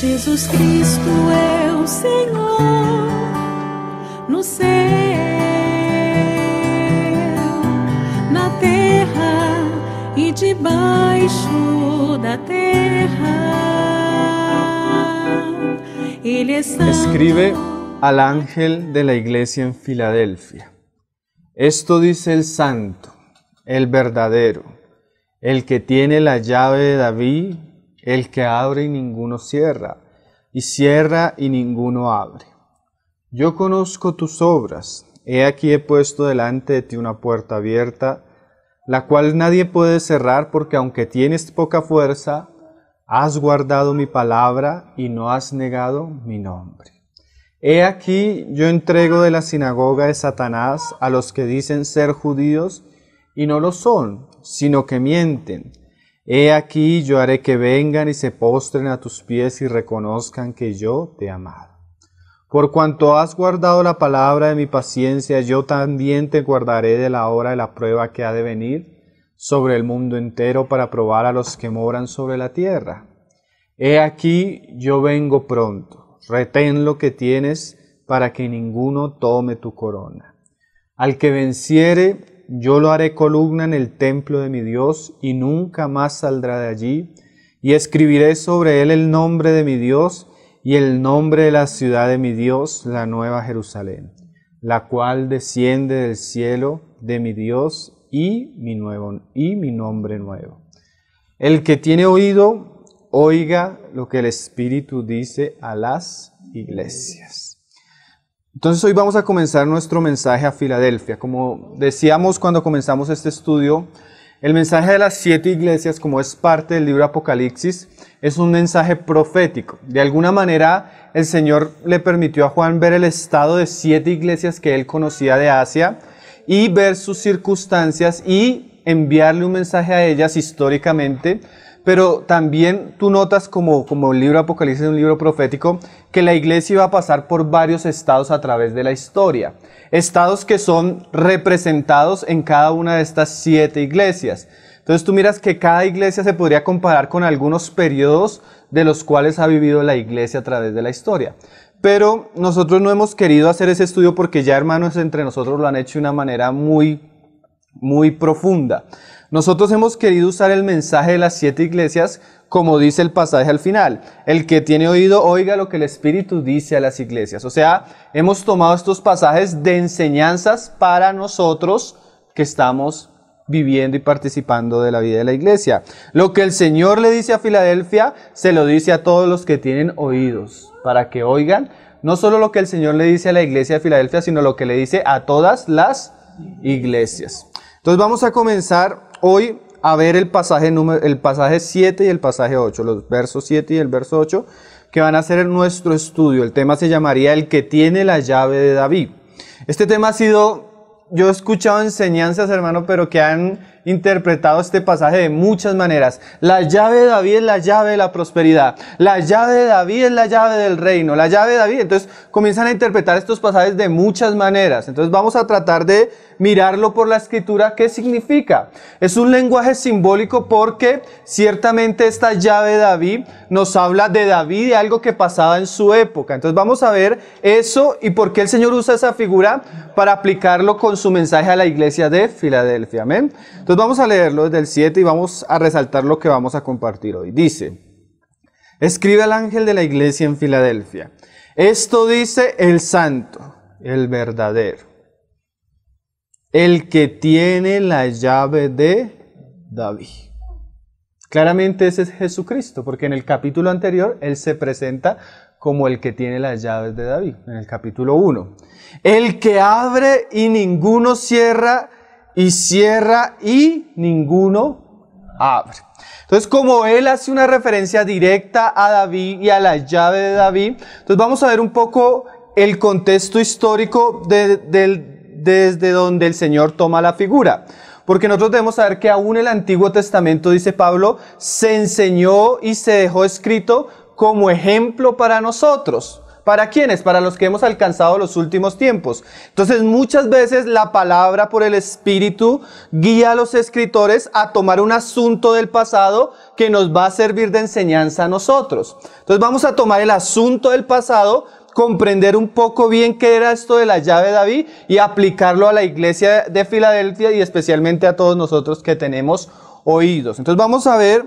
Jesús Cristo é Señor, no sé, tierra, terra e debaixo da terra. Escribe al ángel de la iglesia en Filadelfia. Esto dice el santo, el verdadero, el que tiene la llave de David el que abre y ninguno cierra, y cierra y ninguno abre. Yo conozco tus obras, he aquí he puesto delante de ti una puerta abierta, la cual nadie puede cerrar porque aunque tienes poca fuerza, has guardado mi palabra y no has negado mi nombre. He aquí yo entrego de la sinagoga de Satanás a los que dicen ser judíos y no lo son, sino que mienten He aquí yo haré que vengan y se postren a tus pies y reconozcan que yo te he amado. Por cuanto has guardado la palabra de mi paciencia, yo también te guardaré de la hora de la prueba que ha de venir sobre el mundo entero para probar a los que moran sobre la tierra. He aquí yo vengo pronto, retén lo que tienes para que ninguno tome tu corona. Al que venciere, yo lo haré columna en el templo de mi Dios y nunca más saldrá de allí, y escribiré sobre él el nombre de mi Dios y el nombre de la ciudad de mi Dios, la nueva Jerusalén, la cual desciende del cielo de mi Dios y mi, nuevo, y mi nombre nuevo. El que tiene oído, oiga lo que el Espíritu dice a las iglesias. Entonces hoy vamos a comenzar nuestro mensaje a Filadelfia. Como decíamos cuando comenzamos este estudio, el mensaje de las siete iglesias, como es parte del libro Apocalipsis, es un mensaje profético. De alguna manera, el Señor le permitió a Juan ver el estado de siete iglesias que él conocía de Asia y ver sus circunstancias y enviarle un mensaje a ellas históricamente pero también tú notas como, como el libro Apocalipsis es un libro profético, que la iglesia iba a pasar por varios estados a través de la historia. Estados que son representados en cada una de estas siete iglesias. Entonces tú miras que cada iglesia se podría comparar con algunos periodos de los cuales ha vivido la iglesia a través de la historia. Pero nosotros no hemos querido hacer ese estudio porque ya hermanos entre nosotros lo han hecho de una manera muy, muy profunda. Nosotros hemos querido usar el mensaje de las siete iglesias como dice el pasaje al final. El que tiene oído, oiga lo que el Espíritu dice a las iglesias. O sea, hemos tomado estos pasajes de enseñanzas para nosotros que estamos viviendo y participando de la vida de la iglesia. Lo que el Señor le dice a Filadelfia, se lo dice a todos los que tienen oídos, para que oigan no solo lo que el Señor le dice a la iglesia de Filadelfia, sino lo que le dice a todas las iglesias. Entonces vamos a comenzar hoy a ver el pasaje, número, el pasaje 7 y el pasaje 8, los versos 7 y el verso 8, que van a ser nuestro estudio. El tema se llamaría El que tiene la llave de David. Este tema ha sido, yo he escuchado enseñanzas, hermano, pero que han interpretado este pasaje de muchas maneras. La llave de David es la llave de la prosperidad. La llave de David es la llave del reino. La llave de David. Entonces comienzan a interpretar estos pasajes de muchas maneras. Entonces vamos a tratar de mirarlo por la escritura. ¿Qué significa? Es un lenguaje simbólico porque ciertamente esta llave de David nos habla de David y algo que pasaba en su época. Entonces vamos a ver eso y por qué el Señor usa esa figura para aplicarlo con su mensaje a la iglesia de Filadelfia. Amén. Entonces vamos a leerlo desde el 7 y vamos a resaltar lo que vamos a compartir hoy. Dice, escribe al ángel de la iglesia en Filadelfia. Esto dice el santo, el verdadero, el que tiene la llave de David. Claramente ese es Jesucristo, porque en el capítulo anterior él se presenta como el que tiene las llaves de David, en el capítulo 1. El que abre y ninguno cierra, y cierra y ninguno abre. Entonces, como él hace una referencia directa a David y a la llave de David, entonces vamos a ver un poco el contexto histórico desde donde el Señor toma la figura. Porque nosotros debemos saber que aún el Antiguo Testamento, dice Pablo, se enseñó y se dejó escrito como ejemplo para nosotros. ¿Para quiénes? Para los que hemos alcanzado los últimos tiempos. Entonces muchas veces la palabra por el Espíritu guía a los escritores a tomar un asunto del pasado que nos va a servir de enseñanza a nosotros. Entonces vamos a tomar el asunto del pasado comprender un poco bien qué era esto de la llave de David y aplicarlo a la iglesia de Filadelfia y especialmente a todos nosotros que tenemos oídos. Entonces vamos a ver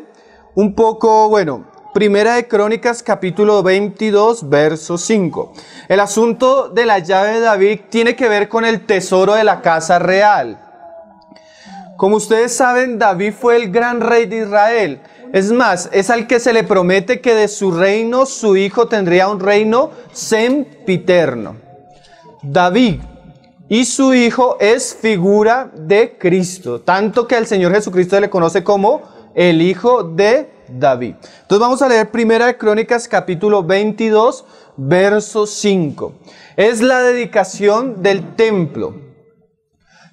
un poco, bueno, Primera de Crónicas capítulo 22 verso 5. El asunto de la llave de David tiene que ver con el tesoro de la casa real. Como ustedes saben, David fue el gran rey de Israel. Es más, es al que se le promete que de su reino su hijo tendría un reino sempiterno. David y su hijo es figura de Cristo, tanto que al Señor Jesucristo le conoce como el Hijo de David. Entonces vamos a leer Primera de Crónicas capítulo 22, verso 5. Es la dedicación del templo.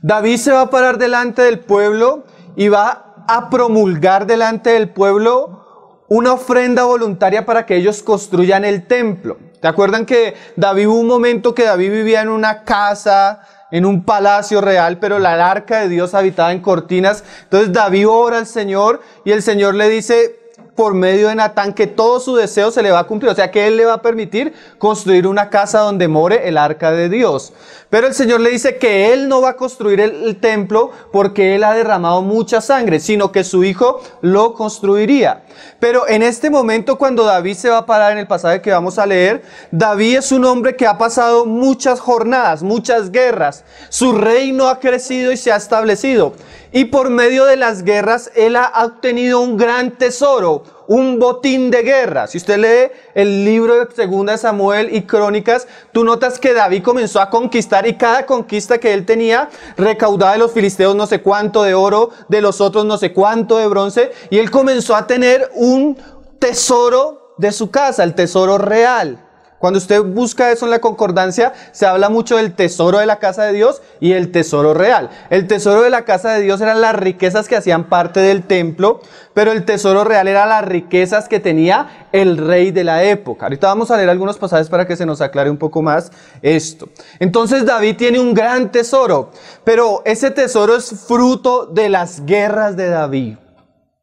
David se va a parar delante del pueblo y va a promulgar delante del pueblo una ofrenda voluntaria para que ellos construyan el templo. ¿Te acuerdan que David hubo un momento que David vivía en una casa, en un palacio real, pero la arca de Dios habitaba en cortinas? Entonces David ora al Señor y el Señor le dice, por medio de Natán que todo su deseo se le va a cumplir, o sea que él le va a permitir construir una casa donde more el arca de Dios. Pero el Señor le dice que él no va a construir el, el templo porque él ha derramado mucha sangre, sino que su hijo lo construiría. Pero en este momento cuando David se va a parar en el pasaje que vamos a leer, David es un hombre que ha pasado muchas jornadas, muchas guerras, su reino ha crecido y se ha establecido y por medio de las guerras él ha obtenido un gran tesoro, un botín de guerra. Si usted lee el libro de Segunda Samuel y Crónicas, tú notas que David comenzó a conquistar y cada conquista que él tenía recaudaba de los filisteos no sé cuánto de oro, de los otros no sé cuánto de bronce y él comenzó a tener un tesoro de su casa, el tesoro real. Cuando usted busca eso en la concordancia, se habla mucho del tesoro de la casa de Dios y el tesoro real. El tesoro de la casa de Dios eran las riquezas que hacían parte del templo, pero el tesoro real era las riquezas que tenía el rey de la época. Ahorita vamos a leer algunos pasajes para que se nos aclare un poco más esto. Entonces David tiene un gran tesoro, pero ese tesoro es fruto de las guerras de David,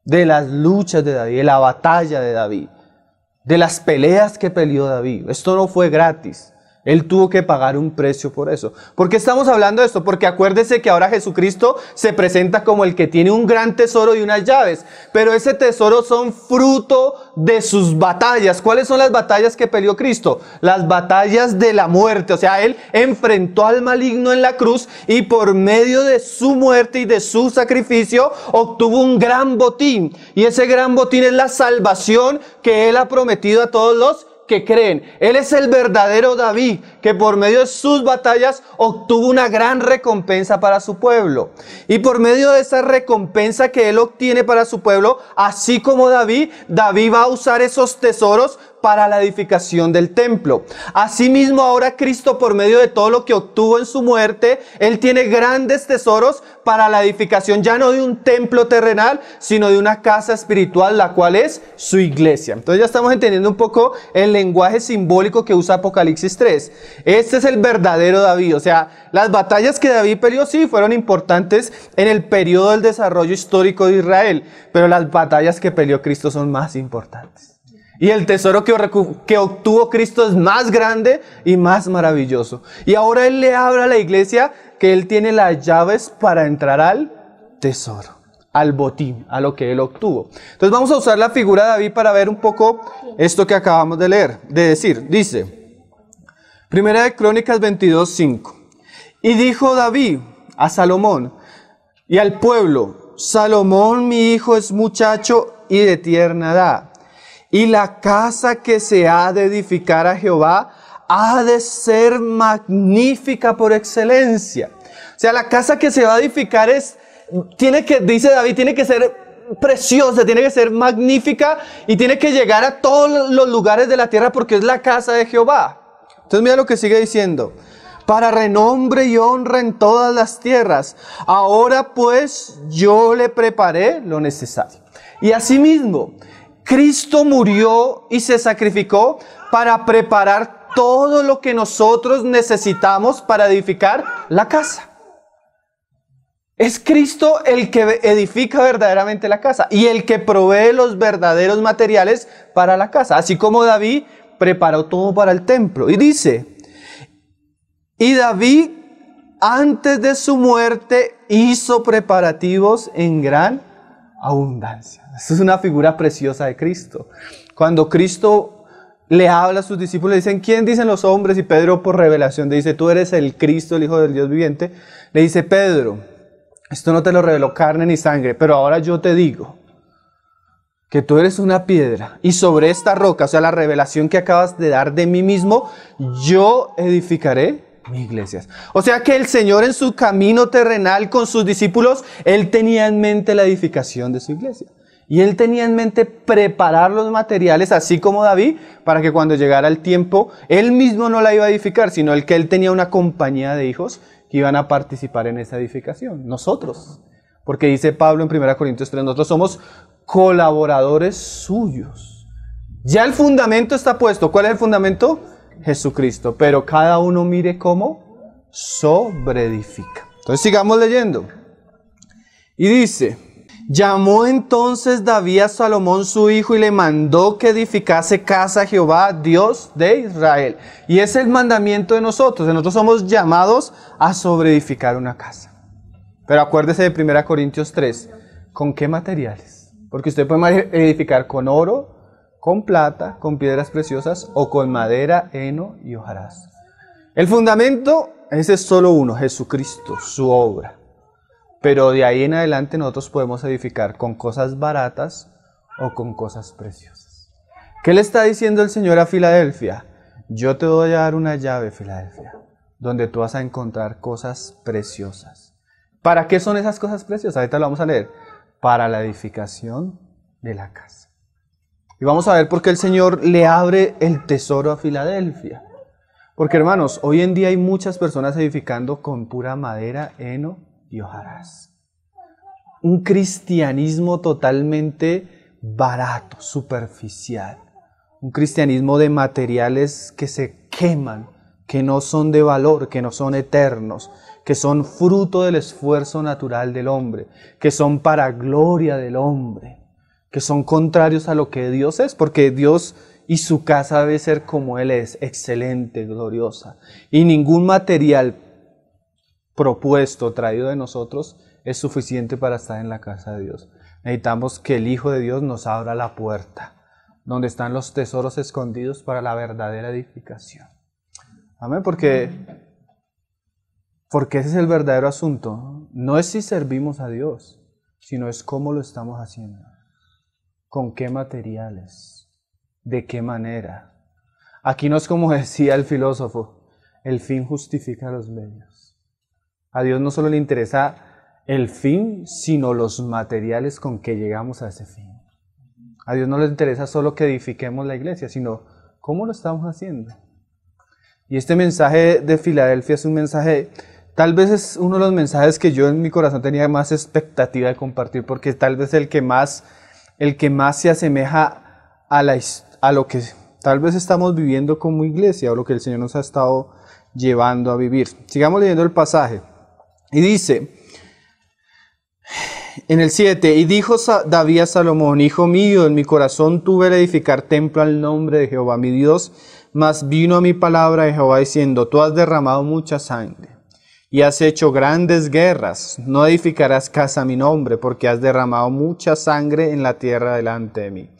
de las luchas de David, de la batalla de David de las peleas que peleó David. Esto no fue gratis. Él tuvo que pagar un precio por eso. ¿Por qué estamos hablando de esto? Porque acuérdese que ahora Jesucristo se presenta como el que tiene un gran tesoro y unas llaves, pero ese tesoro son fruto de sus batallas. ¿Cuáles son las batallas que peleó Cristo? Las batallas de la muerte. O sea, Él enfrentó al maligno en la cruz y por medio de su muerte y de su sacrificio obtuvo un gran botín. Y ese gran botín es la salvación que Él ha prometido a todos los que creen. Él es el verdadero David, que por medio de sus batallas obtuvo una gran recompensa para su pueblo. Y por medio de esa recompensa que él obtiene para su pueblo, así como David, David va a usar esos tesoros para la edificación del templo. Asimismo, ahora Cristo, por medio de todo lo que obtuvo en su muerte, Él tiene grandes tesoros para la edificación ya no de un templo terrenal, sino de una casa espiritual, la cual es su iglesia. Entonces ya estamos entendiendo un poco el lenguaje simbólico que usa Apocalipsis 3. Este es el verdadero David. O sea, las batallas que David peleó sí fueron importantes en el periodo del desarrollo histórico de Israel, pero las batallas que peleó Cristo son más importantes. Y el tesoro que, obtuvo Cristo es más grande y más maravilloso. Y ahora Él le habla a la iglesia que Él tiene las llaves para entrar al tesoro, al botín, a lo que Él obtuvo. Entonces vamos a usar la figura de David para ver un poco esto que acabamos de leer, de decir. Dice, Primera de Crónicas 22, 5. Y dijo David a Salomón y al pueblo, Salomón mi hijo es muchacho y de tierna edad y la casa que se ha de edificar a Jehová ha de ser magnífica por excelencia. O sea, la casa que se va a edificar es, tiene que, dice David, tiene que ser preciosa, tiene que ser magnífica y tiene que llegar a todos los lugares de la tierra porque es la casa de Jehová. Entonces mira lo que sigue diciendo. Para renombre y honra en todas las tierras. Ahora pues yo le preparé lo necesario. Y asimismo, Cristo murió y se sacrificó para preparar todo lo que nosotros necesitamos para edificar la casa. Es Cristo el que edifica verdaderamente la casa y el que provee los verdaderos materiales para la casa, así como David preparó todo para el templo. Y dice, y David antes de su muerte hizo preparativos en gran abundancia. es una figura preciosa de Cristo. Cuando Cristo le habla a sus discípulos, le dicen, ¿quién dicen los hombres? Y Pedro por revelación le dice, tú eres el Cristo, el Hijo del Dios viviente. Le dice, Pedro, esto no te lo reveló carne ni sangre, pero ahora yo te digo que tú eres una piedra y sobre esta roca, o sea, la revelación que acabas de dar de mí mismo, yo edificaré iglesias. O sea que el Señor en su camino terrenal con sus discípulos, Él tenía en mente la edificación de su iglesia. Y Él tenía en mente preparar los materiales, así como David, para que cuando llegara el tiempo, Él mismo no la iba a edificar, sino el que Él tenía una compañía de hijos que iban a participar en esa edificación, nosotros. Porque dice Pablo en 1 Corintios 3, nosotros somos colaboradores suyos. Ya el fundamento está puesto. ¿Cuál es el fundamento? Jesucristo, pero cada uno mire cómo sobreedifica. Entonces sigamos leyendo. Y dice, llamó entonces David a Salomón su hijo y le mandó que edificase casa a Jehová, Dios de Israel. Y es el mandamiento de nosotros, nosotros somos llamados a sobreedificar una casa. Pero acuérdese de 1 Corintios 3, ¿con qué materiales? Porque usted puede edificar con oro, con plata, con piedras preciosas o con madera, heno y hojarasca. El fundamento, ese es solo uno, Jesucristo, su obra. Pero de ahí en adelante nosotros podemos edificar con cosas baratas o con cosas preciosas. ¿Qué le está diciendo el Señor a Filadelfia? Yo te voy a dar una llave, Filadelfia, donde tú vas a encontrar cosas preciosas. ¿Para qué son esas cosas preciosas? Ahorita lo vamos a leer. Para la edificación de la casa. Y vamos a ver por qué el Señor le abre el tesoro a Filadelfia. Porque hermanos, hoy en día hay muchas personas edificando con pura madera, heno y hojaras. Un cristianismo totalmente barato, superficial. Un cristianismo de materiales que se queman, que no son de valor, que no son eternos, que son fruto del esfuerzo natural del hombre, que son para gloria del hombre que son contrarios a lo que Dios es, porque Dios y su casa debe ser como Él es, excelente, gloriosa. Y ningún material propuesto, traído de nosotros, es suficiente para estar en la casa de Dios. Necesitamos que el Hijo de Dios nos abra la puerta, donde están los tesoros escondidos para la verdadera edificación. Amén, porque, porque ese es el verdadero asunto. No es si servimos a Dios, sino es cómo lo estamos haciendo con qué materiales, de qué manera. Aquí no es como decía el filósofo, el fin justifica los medios. A Dios no solo le interesa el fin, sino los materiales con que llegamos a ese fin. A Dios no le interesa solo que edifiquemos la iglesia, sino cómo lo estamos haciendo. Y este mensaje de Filadelfia es un mensaje, tal vez es uno de los mensajes que yo en mi corazón tenía más expectativa de compartir, porque tal vez el que más el que más se asemeja a, la, a lo que tal vez estamos viviendo como iglesia o lo que el Señor nos ha estado llevando a vivir. Sigamos leyendo el pasaje. Y dice, en el 7, y dijo David a Salomón, Hijo mío, en mi corazón tuve el edificar templo al nombre de Jehová mi Dios, mas vino a mi palabra de Jehová diciendo, Tú has derramado mucha sangre y has hecho grandes guerras. No edificarás casa a mi nombre, porque has derramado mucha sangre en la tierra delante de mí.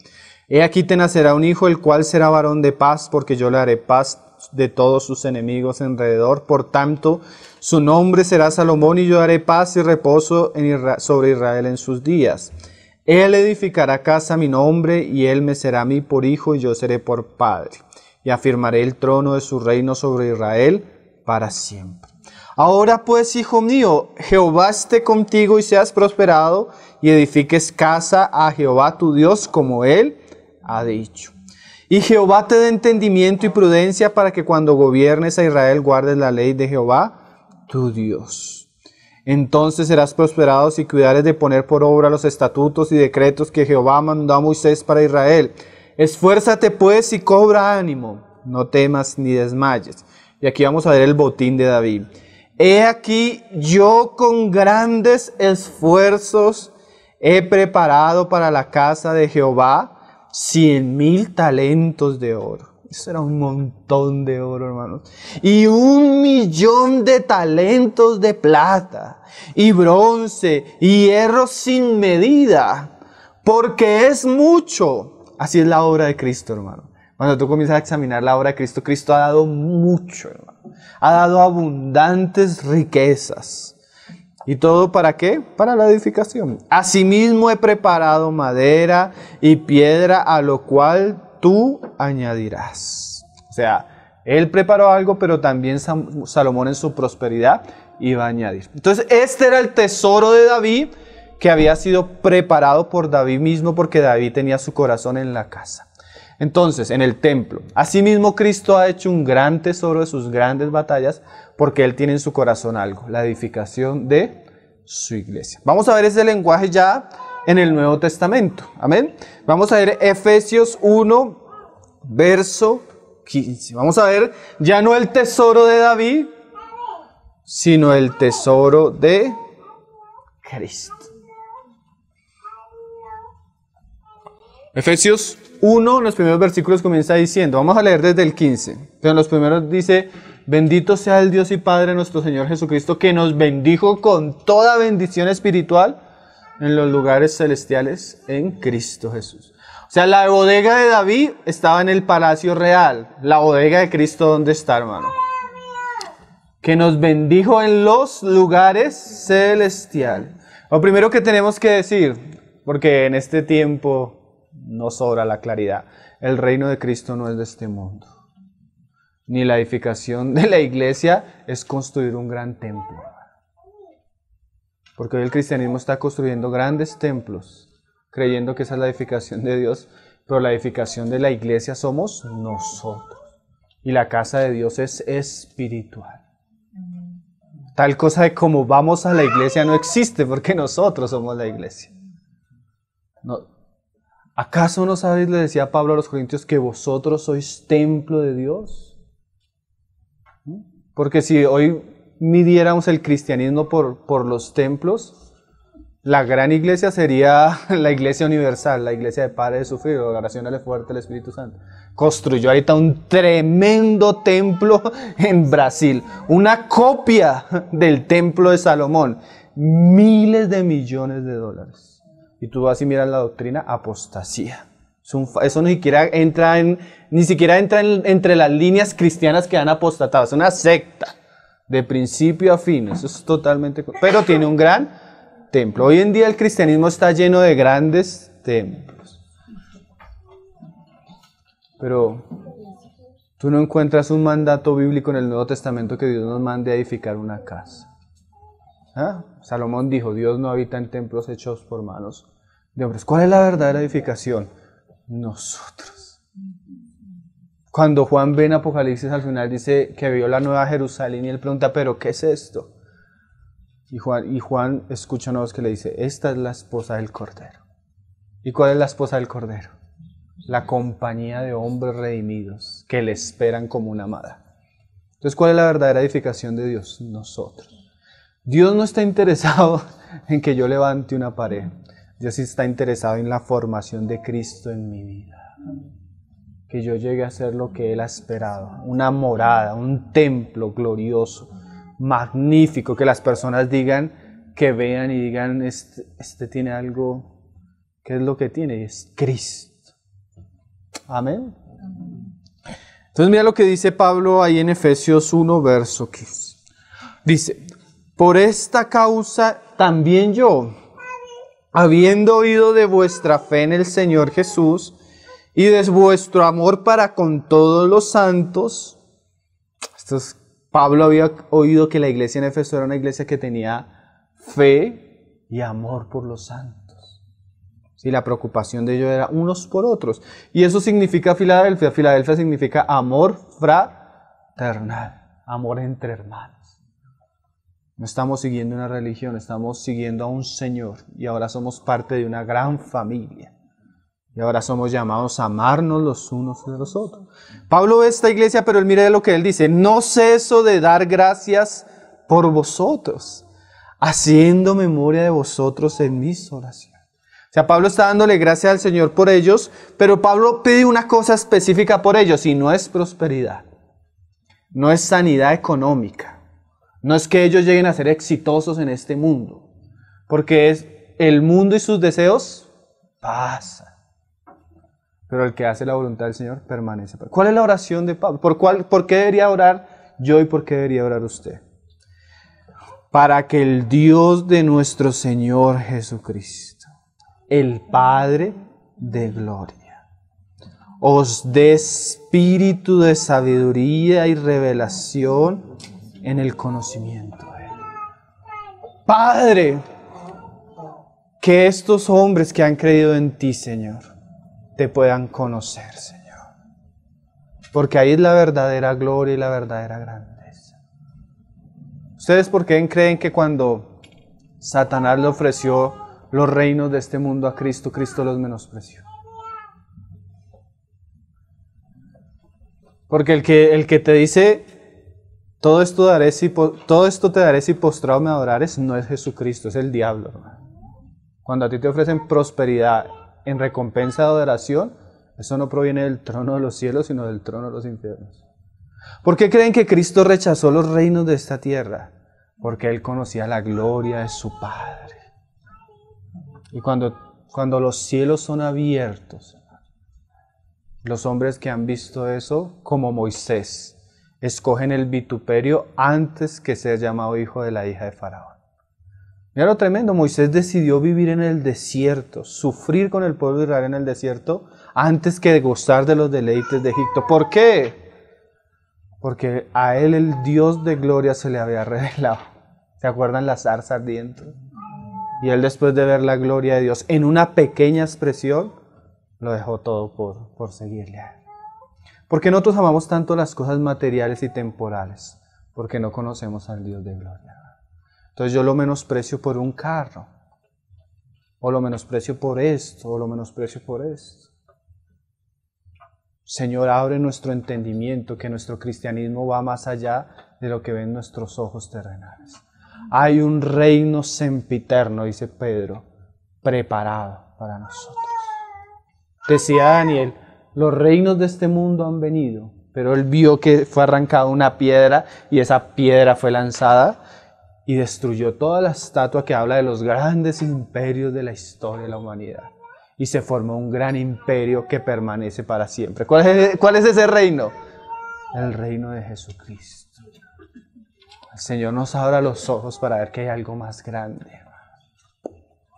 He aquí te nacerá un hijo, el cual será varón de paz, porque yo le haré paz de todos sus enemigos alrededor. Por tanto, su nombre será Salomón, y yo haré paz y reposo sobre Israel en sus días. Él edificará casa a mi nombre, y él me será a mí por hijo, y yo seré por padre. Y afirmaré el trono de su reino sobre Israel para siempre. Ahora pues, hijo mío, Jehová esté contigo y seas prosperado y edifiques casa a Jehová tu Dios como él ha dicho. Y Jehová te dé entendimiento y prudencia para que cuando gobiernes a Israel guardes la ley de Jehová tu Dios. Entonces serás prosperado si cuidares de poner por obra los estatutos y decretos que Jehová mandó a Moisés para Israel. Esfuérzate pues y cobra ánimo, no temas ni desmayes. Y aquí vamos a ver el botín de David. He aquí, yo con grandes esfuerzos he preparado para la casa de Jehová cien mil talentos de oro. Eso era un montón de oro, hermanos. Y un millón de talentos de plata y bronce y hierro sin medida, porque es mucho. Así es la obra de Cristo, hermano. Cuando tú comienzas a examinar la obra de Cristo, Cristo ha dado mucho, hermano ha dado abundantes riquezas. ¿Y todo para qué? Para la edificación. Asimismo he preparado madera y piedra a lo cual tú añadirás. O sea, él preparó algo, pero también Salomón en su prosperidad iba a añadir. Entonces, este era el tesoro de David que había sido preparado por David mismo porque David tenía su corazón en la casa. Entonces, en el templo, asimismo Cristo ha hecho un gran tesoro de sus grandes batallas porque Él tiene en su corazón algo, la edificación de su iglesia. Vamos a ver ese lenguaje ya en el Nuevo Testamento. Amén. Vamos a ver Efesios 1, verso 15. Vamos a ver ya no el tesoro de David, sino el tesoro de Cristo. Efesios 1, en los primeros versículos comienza diciendo, vamos a leer desde el 15, pero en los primeros dice, bendito sea el Dios y Padre nuestro Señor Jesucristo, que nos bendijo con toda bendición espiritual en los lugares celestiales en Cristo Jesús. O sea, la bodega de David estaba en el palacio real, la bodega de Cristo ¿dónde está, hermano. Que nos bendijo en los lugares celestiales. Lo primero que tenemos que decir, porque en este tiempo no sobra la claridad. El reino de Cristo no es de este mundo. Ni la edificación de la iglesia es construir un gran templo. Porque hoy el cristianismo está construyendo grandes templos, creyendo que esa es la edificación de Dios, pero la edificación de la iglesia somos nosotros. Y la casa de Dios es espiritual. Tal cosa de cómo vamos a la iglesia no existe porque nosotros somos la iglesia. No, ¿Acaso no sabéis, le decía Pablo a los Corintios, que vosotros sois templo de Dios? ¿Mm? Porque si hoy midiéramos el cristianismo por, los templos, la gran iglesia sería la iglesia universal, la iglesia de Padre de la oración al fuerte del Espíritu Santo. Construyó ahorita un tremendo templo en Brasil, una copia del templo de Salomón, miles de millones de dólares. Y tú vas y miras la doctrina apostasía. Eso ni siquiera entra, en, ni siquiera entra entre las líneas cristianas que han apostatado. Es una secta de principio a fin. Eso es totalmente. Pero tiene un gran templo. Hoy en día el cristianismo está lleno de grandes templos. Pero tú no encuentras un mandato bíblico en el Nuevo Testamento que Dios nos mande a edificar una casa. ¿Ah? Salomón dijo, Dios no habita en templos hechos por manos de hombres. ¿Cuál es la verdadera edificación? Nosotros. Cuando Juan ve en Apocalipsis al final dice que vio la nueva Jerusalén y él pregunta, pero ¿qué es esto? Y Juan, y Juan escucha una voz que le dice, esta es la esposa del Cordero. ¿Y cuál es la esposa del Cordero? La compañía de hombres redimidos que le esperan como una amada. Entonces, ¿cuál es la verdadera edificación de Dios? Nosotros. Dios no está interesado en que yo levante una pared. Dios sí está interesado en la formación de Cristo en mi vida. Que yo llegue a ser lo que Él ha esperado. Una morada, un templo glorioso, magnífico. Que las personas digan, que vean y digan, este, este tiene algo. ¿Qué es lo que tiene? Es Cristo. Amén. Entonces mira lo que dice Pablo ahí en Efesios 1, verso 15. Dice, por esta causa también yo, habiendo oído de vuestra fe en el Señor Jesús y de vuestro amor para con todos los santos, Pablo había oído que la iglesia en Efeso era una iglesia que tenía fe y amor por los santos. Si la preocupación de ellos era unos por otros. Y eso significa Filadelfia. Filadelfia significa amor fraternal, amor entre hermanos. No estamos siguiendo una religión, estamos siguiendo a un Señor y ahora somos parte de una gran familia. Y ahora somos llamados a amarnos los unos de los otros. Pablo ve esta iglesia, pero él mire lo que él dice. No ceso de dar gracias por vosotros, haciendo memoria de vosotros en mis oraciones. O sea, Pablo está dándole gracias al Señor por ellos, pero Pablo pide una cosa específica por ellos y no es prosperidad, no es sanidad económica no es que ellos lleguen a ser exitosos en este mundo, porque es el mundo y sus deseos pasan. Pero el que hace la voluntad del Señor permanece. ¿Cuál es la oración de Pablo? ¿Por, cuál, ¿Por qué debería orar yo y por qué debería orar usted? Para que el Dios de nuestro Señor Jesucristo, el Padre de gloria, os dé espíritu de sabiduría y revelación en el conocimiento de Él. Padre, que estos hombres que han creído en ti, Señor, te puedan conocer, Señor. Porque ahí es la verdadera gloria y la verdadera grandeza. ¿Ustedes por qué creen que cuando Satanás le ofreció los reinos de este mundo a Cristo, Cristo los menospreció? Porque el que, el que te dice todo esto, todo esto te daré si postrado me adorares, no es Jesucristo, es el diablo. Cuando a ti te ofrecen prosperidad en recompensa de adoración, eso no proviene del trono de los cielos, sino del trono de los infiernos. ¿Por qué creen que Cristo rechazó los reinos de esta tierra? Porque Él conocía la gloria de su Padre. Y cuando, cuando los cielos son abiertos, los hombres que han visto eso, como Moisés, escogen el vituperio antes que ser llamado hijo de la hija de Faraón. Mira lo tremendo, Moisés decidió vivir en el desierto, sufrir con el pueblo de Israel en el desierto, antes que gozar de los deleites de Egipto. ¿Por qué? Porque a él el Dios de gloria se le había revelado. ¿Se acuerdan las zarzas ardientes? Y él después de ver la gloria de Dios en una pequeña expresión, lo dejó todo por, por seguirle a él. ¿Por qué nosotros amamos tanto las cosas materiales y temporales? Porque no conocemos al Dios de gloria. Entonces yo lo menosprecio por un carro, o lo menosprecio por esto, o lo menosprecio por esto. Señor, abre nuestro entendimiento que nuestro cristianismo va más allá de lo que ven nuestros ojos terrenales. Hay un reino sempiterno, dice Pedro, preparado para nosotros. Decía Daniel, los reinos de este mundo han venido, pero él vio que fue arrancada una piedra y esa piedra fue lanzada y destruyó toda la estatua que habla de los grandes imperios de la historia de la humanidad. Y se formó un gran imperio que permanece para siempre. ¿Cuál es, ese reino? El reino de Jesucristo. El Señor nos abra los ojos para ver que hay algo más grande.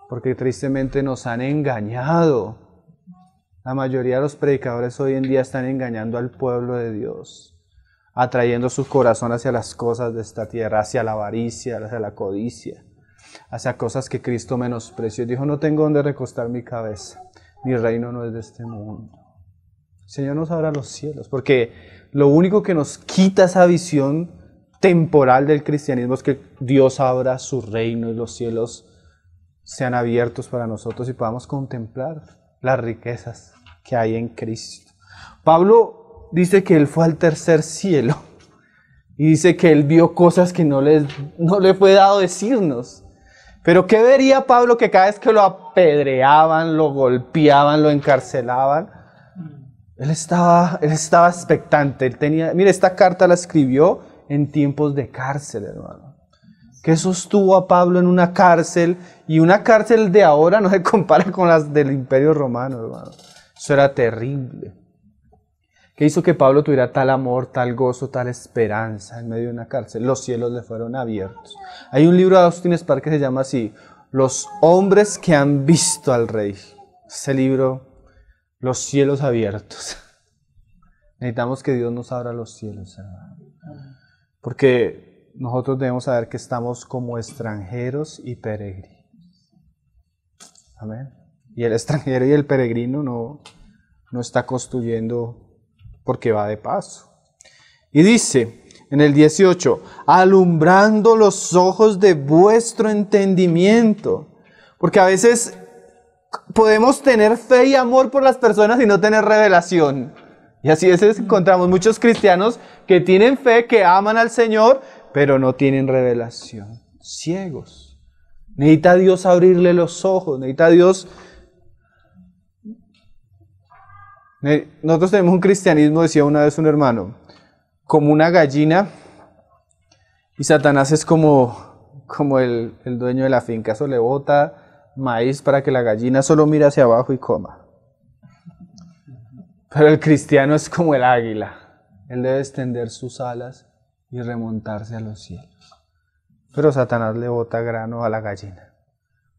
Porque tristemente nos han engañado la mayoría de los predicadores hoy en día están engañando al pueblo de Dios, atrayendo su corazón hacia las cosas de esta tierra, hacia la avaricia, hacia la codicia, hacia cosas que Cristo menospreció. Dijo, no tengo donde recostar mi cabeza, mi reino no es de este mundo. Señor nos abra los cielos, porque lo único que nos quita esa visión temporal del cristianismo es que Dios abra su reino y los cielos sean abiertos para nosotros y podamos contemplar las riquezas que hay en Cristo. Pablo dice que él fue al tercer cielo y dice que él vio cosas que no, no le fue dado decirnos. Pero ¿qué vería Pablo que cada vez que lo apedreaban, lo golpeaban, lo encarcelaban? Él estaba, él estaba expectante, él tenía, mire, esta carta la escribió en tiempos de cárcel, hermano. Que sostuvo a Pablo en una cárcel? Y una cárcel de ahora no se compara con las del Imperio Romano, hermano. Eso era terrible. ¿Qué hizo que Pablo tuviera tal amor, tal gozo, tal esperanza en medio de una cárcel? Los cielos le fueron abiertos. Hay un libro de Austin Spark que se llama así, Los hombres que han visto al rey. Ese libro, Los cielos abiertos. Necesitamos que Dios nos abra los cielos, Porque nosotros debemos saber que estamos como extranjeros y peregrinos. Amén y el extranjero y el peregrino no, no está construyendo porque va de paso. Y dice en el 18, alumbrando los ojos de vuestro entendimiento, porque a veces podemos tener fe y amor por las personas y no tener revelación. Y así es, encontramos muchos cristianos que tienen fe, que aman al Señor, pero no tienen revelación. Ciegos. Necesita Dios abrirle los ojos, necesita Dios Eh, nosotros tenemos un cristianismo, decía una vez un hermano, como una gallina y Satanás es como, como el, dueño de la finca, solo le bota maíz para que la gallina solo mire hacia abajo y coma. Pero el cristiano es como el águila, él debe extender sus alas y remontarse a los cielos. Pero Satanás le bota grano a la gallina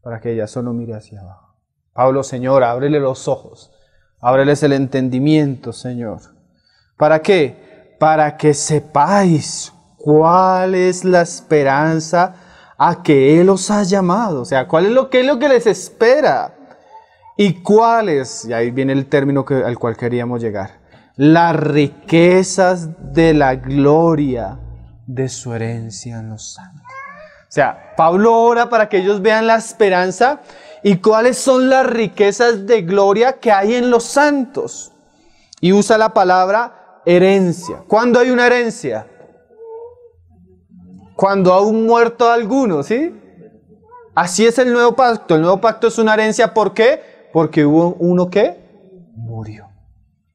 para que ella solo mire hacia abajo. Pablo, Señor, ábrele los ojos Ábreles el entendimiento, Señor. ¿Para qué? Para que sepáis cuál es la esperanza a que Él os ha llamado. O sea, cuál es lo, que es lo que les espera. Y cuál es? y ahí viene el término al cual queríamos llegar, las riquezas de la gloria de su herencia en los santos. O sea, Pablo ora para que ellos vean la esperanza y cuáles son las riquezas de gloria que hay en los santos. Y usa la palabra herencia. ¿Cuándo hay una herencia? Cuando ha un muerto alguno, ¿sí? Así es el nuevo pacto. El nuevo pacto es una herencia. ¿Por qué? Porque hubo uno que murió.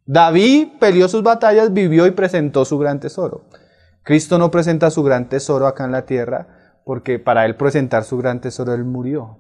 David peleó sus batallas, vivió y presentó su gran tesoro. Cristo no presenta su gran tesoro acá en la tierra porque para él presentar su gran tesoro él murió.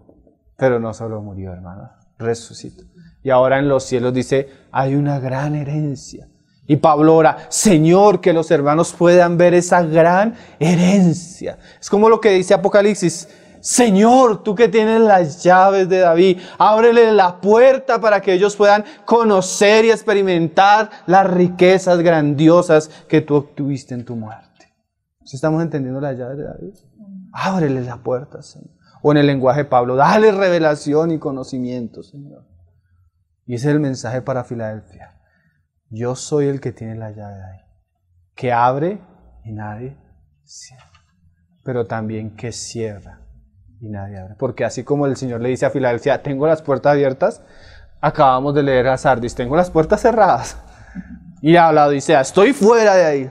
Pero no solo murió, hermano, resucitó. Y ahora en los cielos dice, hay una gran herencia. Y Pablo ora, Señor, que los hermanos puedan ver esa gran herencia. Es como lo que dice Apocalipsis. Señor, tú que tienes las llaves de David, ábrele la puerta para que ellos puedan conocer y experimentar las riquezas grandiosas que tú obtuviste en tu muerte. Si estamos entendiendo las llaves de David? Ábrele la puerta, Señor o en el lenguaje de Pablo, dale revelación y conocimiento, Señor. Y ese es el mensaje para Filadelfia. Yo soy el que tiene la llave ahí, que abre y nadie cierra, pero también que cierra y nadie abre. Porque así como el Señor le dice a Filadelfia, tengo las puertas abiertas, acabamos de leer a Sardis, tengo las puertas cerradas. Y ha hablado y dice, estoy fuera de ahí.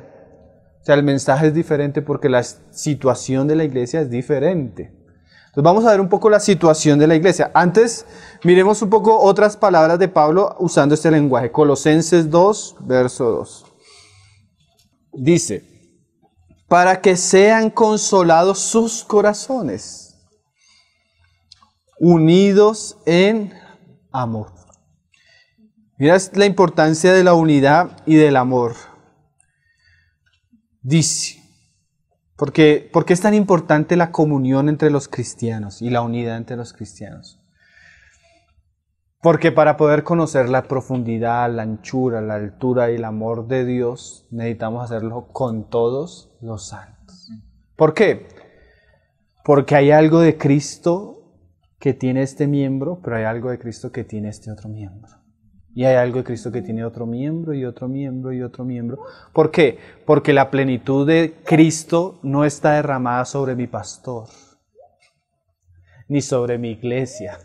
O sea, el mensaje es diferente porque la situación de la iglesia es diferente. Entonces vamos a ver un poco la situación de la iglesia. Antes miremos un poco otras palabras de Pablo usando este lenguaje. Colosenses 2, verso 2. Dice, para que sean consolados sus corazones, unidos en amor. Mira la importancia de la unidad y del amor. Dice, porque, ¿Por qué es tan importante la comunión entre los cristianos y la unidad entre los cristianos? Porque para poder conocer la profundidad, la anchura, la altura y el amor de Dios, necesitamos hacerlo con todos los santos. ¿Por qué? Porque hay algo de Cristo que tiene este miembro, pero hay algo de Cristo que tiene este otro miembro. Y hay algo de Cristo que tiene otro miembro y otro miembro y otro miembro. ¿Por qué? Porque la plenitud de Cristo no está derramada sobre mi pastor, ni sobre mi iglesia.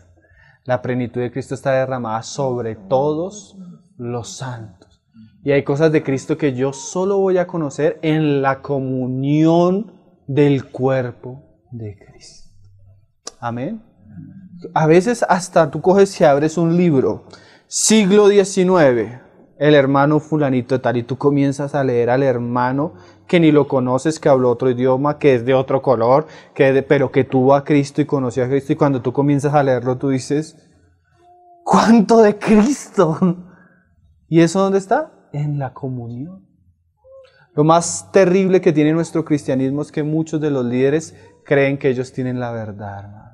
La plenitud de Cristo está derramada sobre todos los santos. Y hay cosas de Cristo que yo solo voy a conocer en la comunión del cuerpo de Cristo. Amén. A veces hasta tú coges y abres un libro Siglo XIX, el hermano fulanito tal y tú comienzas a leer al hermano que ni lo conoces, que habló otro idioma, que es de otro color, que pero que tuvo a Cristo y conoció a Cristo y cuando tú comienzas a leerlo tú dices, ¿cuánto de Cristo? ¿Y eso dónde está? En la comunión. Lo más terrible que tiene nuestro cristianismo es que muchos de los líderes creen que ellos tienen la verdad, hermano.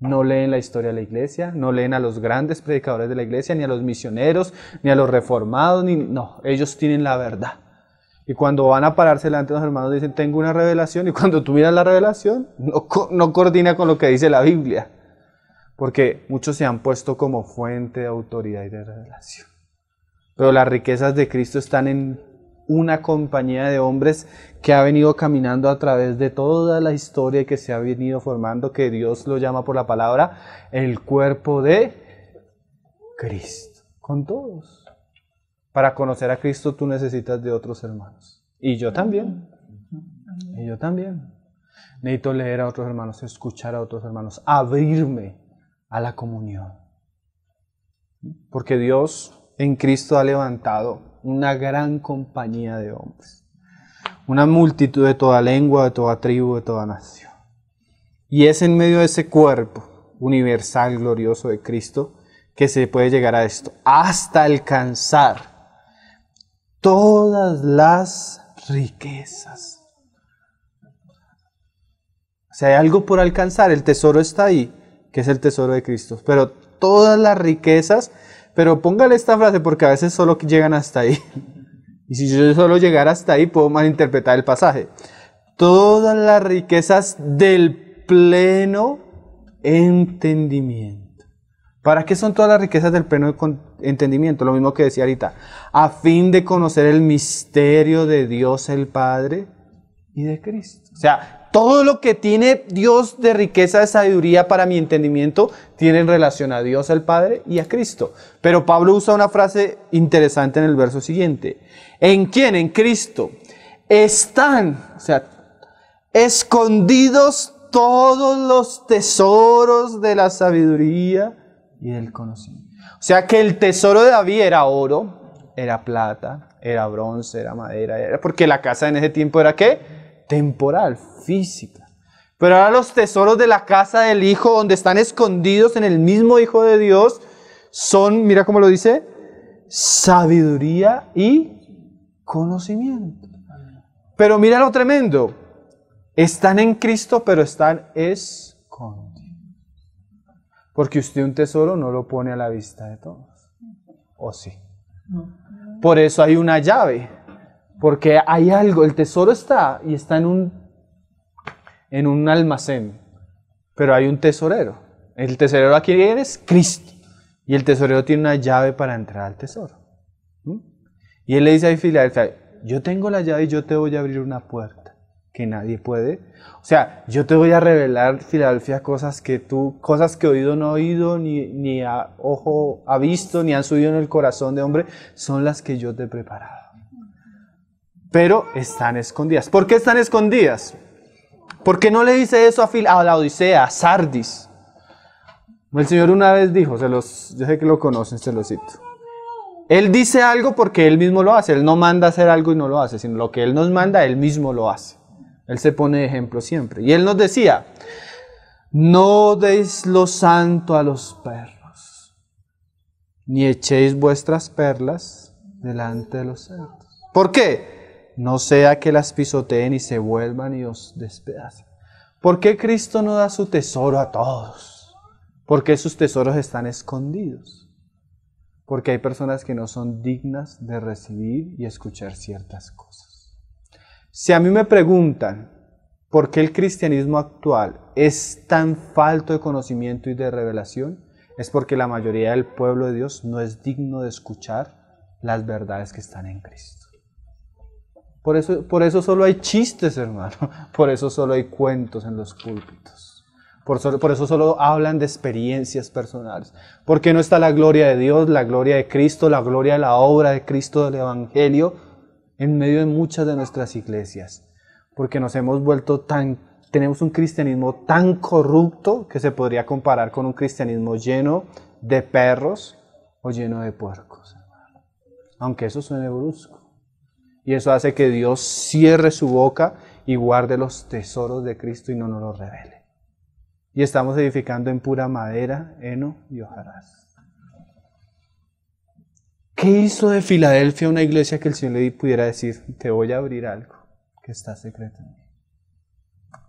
No leen la historia de la iglesia, no leen a los grandes predicadores de la iglesia, ni a los misioneros, ni a los reformados, ni... No, ellos tienen la verdad. Y cuando van a pararse delante de los hermanos dicen, tengo una revelación, y cuando tú miras la revelación, no, coordina con lo que dice la Biblia. Porque muchos se han puesto como fuente de autoridad y de revelación. Pero las riquezas de Cristo están en una compañía de hombres que ha venido caminando a través de toda la historia que se ha venido formando, que Dios lo llama por la palabra, el cuerpo de Cristo, con todos. Para conocer a Cristo tú necesitas de otros hermanos. Y yo también. Y yo también. Necesito leer a otros hermanos, escuchar a otros hermanos, abrirme a la comunión. Porque Dios en Cristo ha levantado una gran compañía de hombres una multitud de toda lengua, de toda tribu, de toda nación. Y es en medio de ese cuerpo universal, glorioso de Cristo, que se puede llegar a esto, hasta alcanzar todas las riquezas. Si hay algo por alcanzar, el tesoro está ahí, que es el tesoro de Cristo. Pero todas las riquezas, pero póngale esta frase porque a veces solo llegan hasta ahí. Y si yo solo llegara hasta ahí, puedo malinterpretar el pasaje. Todas las riquezas del pleno entendimiento. ¿Para qué son todas las riquezas del pleno entendimiento? Lo mismo que decía ahorita. A fin de conocer el misterio de Dios el Padre y de Cristo. O sea, todo lo que tiene Dios de riqueza de sabiduría para mi entendimiento tiene en relación a Dios al Padre y a Cristo. Pero Pablo usa una frase interesante en el verso siguiente. ¿En quién? En Cristo. Están, o sea, escondidos todos los tesoros de la sabiduría y del conocimiento. O sea que el tesoro de David era oro, era plata, era bronce, era madera, era porque la casa en ese tiempo era qué? temporal, física. Pero ahora los tesoros de la casa del Hijo, donde están escondidos en el mismo Hijo de Dios, son, mira cómo lo dice, sabiduría y conocimiento. Pero mira lo tremendo, están en Cristo, pero están escondidos. Porque usted un tesoro no lo pone a la vista de todos. ¿O sí? Por eso hay una llave porque hay algo, el tesoro está y está en un, en un almacén, pero hay un tesorero. El tesorero aquí eres Cristo y el tesorero tiene una llave para entrar al tesoro. Y él le dice a Filadelfia, yo tengo la llave y yo te voy a abrir una puerta que nadie puede. O sea, yo te voy a revelar, Filadelfia, cosas que tú, cosas que oído no ha oído, ni, ni ojo ha visto, ni han subido en el corazón de hombre, son las que yo te he preparado pero están escondidas. ¿Por qué están escondidas? ¿Por qué no le dice eso a, Fil a la Odisea, a Sardis? El Señor una vez dijo, se los, yo sé que lo conocen, se lo cito. Él dice algo porque Él mismo lo hace. Él no manda hacer algo y no lo hace, sino lo que Él nos manda, Él mismo lo hace. Él se pone ejemplo siempre. Y Él nos decía, no deis lo santo a los perros, ni echéis vuestras perlas delante de los cerdos. ¿Por qué? no sea que las pisoteen y se vuelvan y os despedacen. ¿Por qué Cristo no da su tesoro a todos? ¿Por qué sus tesoros están escondidos? Porque hay personas que no son dignas de recibir y escuchar ciertas cosas. Si a mí me preguntan por qué el cristianismo actual es tan falto de conocimiento y de revelación, es porque la mayoría del pueblo de Dios no es digno de escuchar las verdades que están en Cristo. Por eso, por eso solo hay chistes, hermano. Por eso solo hay cuentos en los púlpitos. Por, eso solo hablan de experiencias personales. Porque no está la gloria de Dios, la gloria de Cristo, la gloria de la obra de Cristo del Evangelio en medio de muchas de nuestras iglesias. Porque nos hemos vuelto tan, tenemos un cristianismo tan corrupto que se podría comparar con un cristianismo lleno de perros o lleno de puercos. Aunque eso suene brusco. Y eso hace que Dios cierre su boca y guarde los tesoros de Cristo y no nos los revele. Y estamos edificando en pura madera, heno y hojaras. ¿Qué hizo de Filadelfia una iglesia que el Señor le pudiera decir, te voy a abrir algo que está secreto en mí?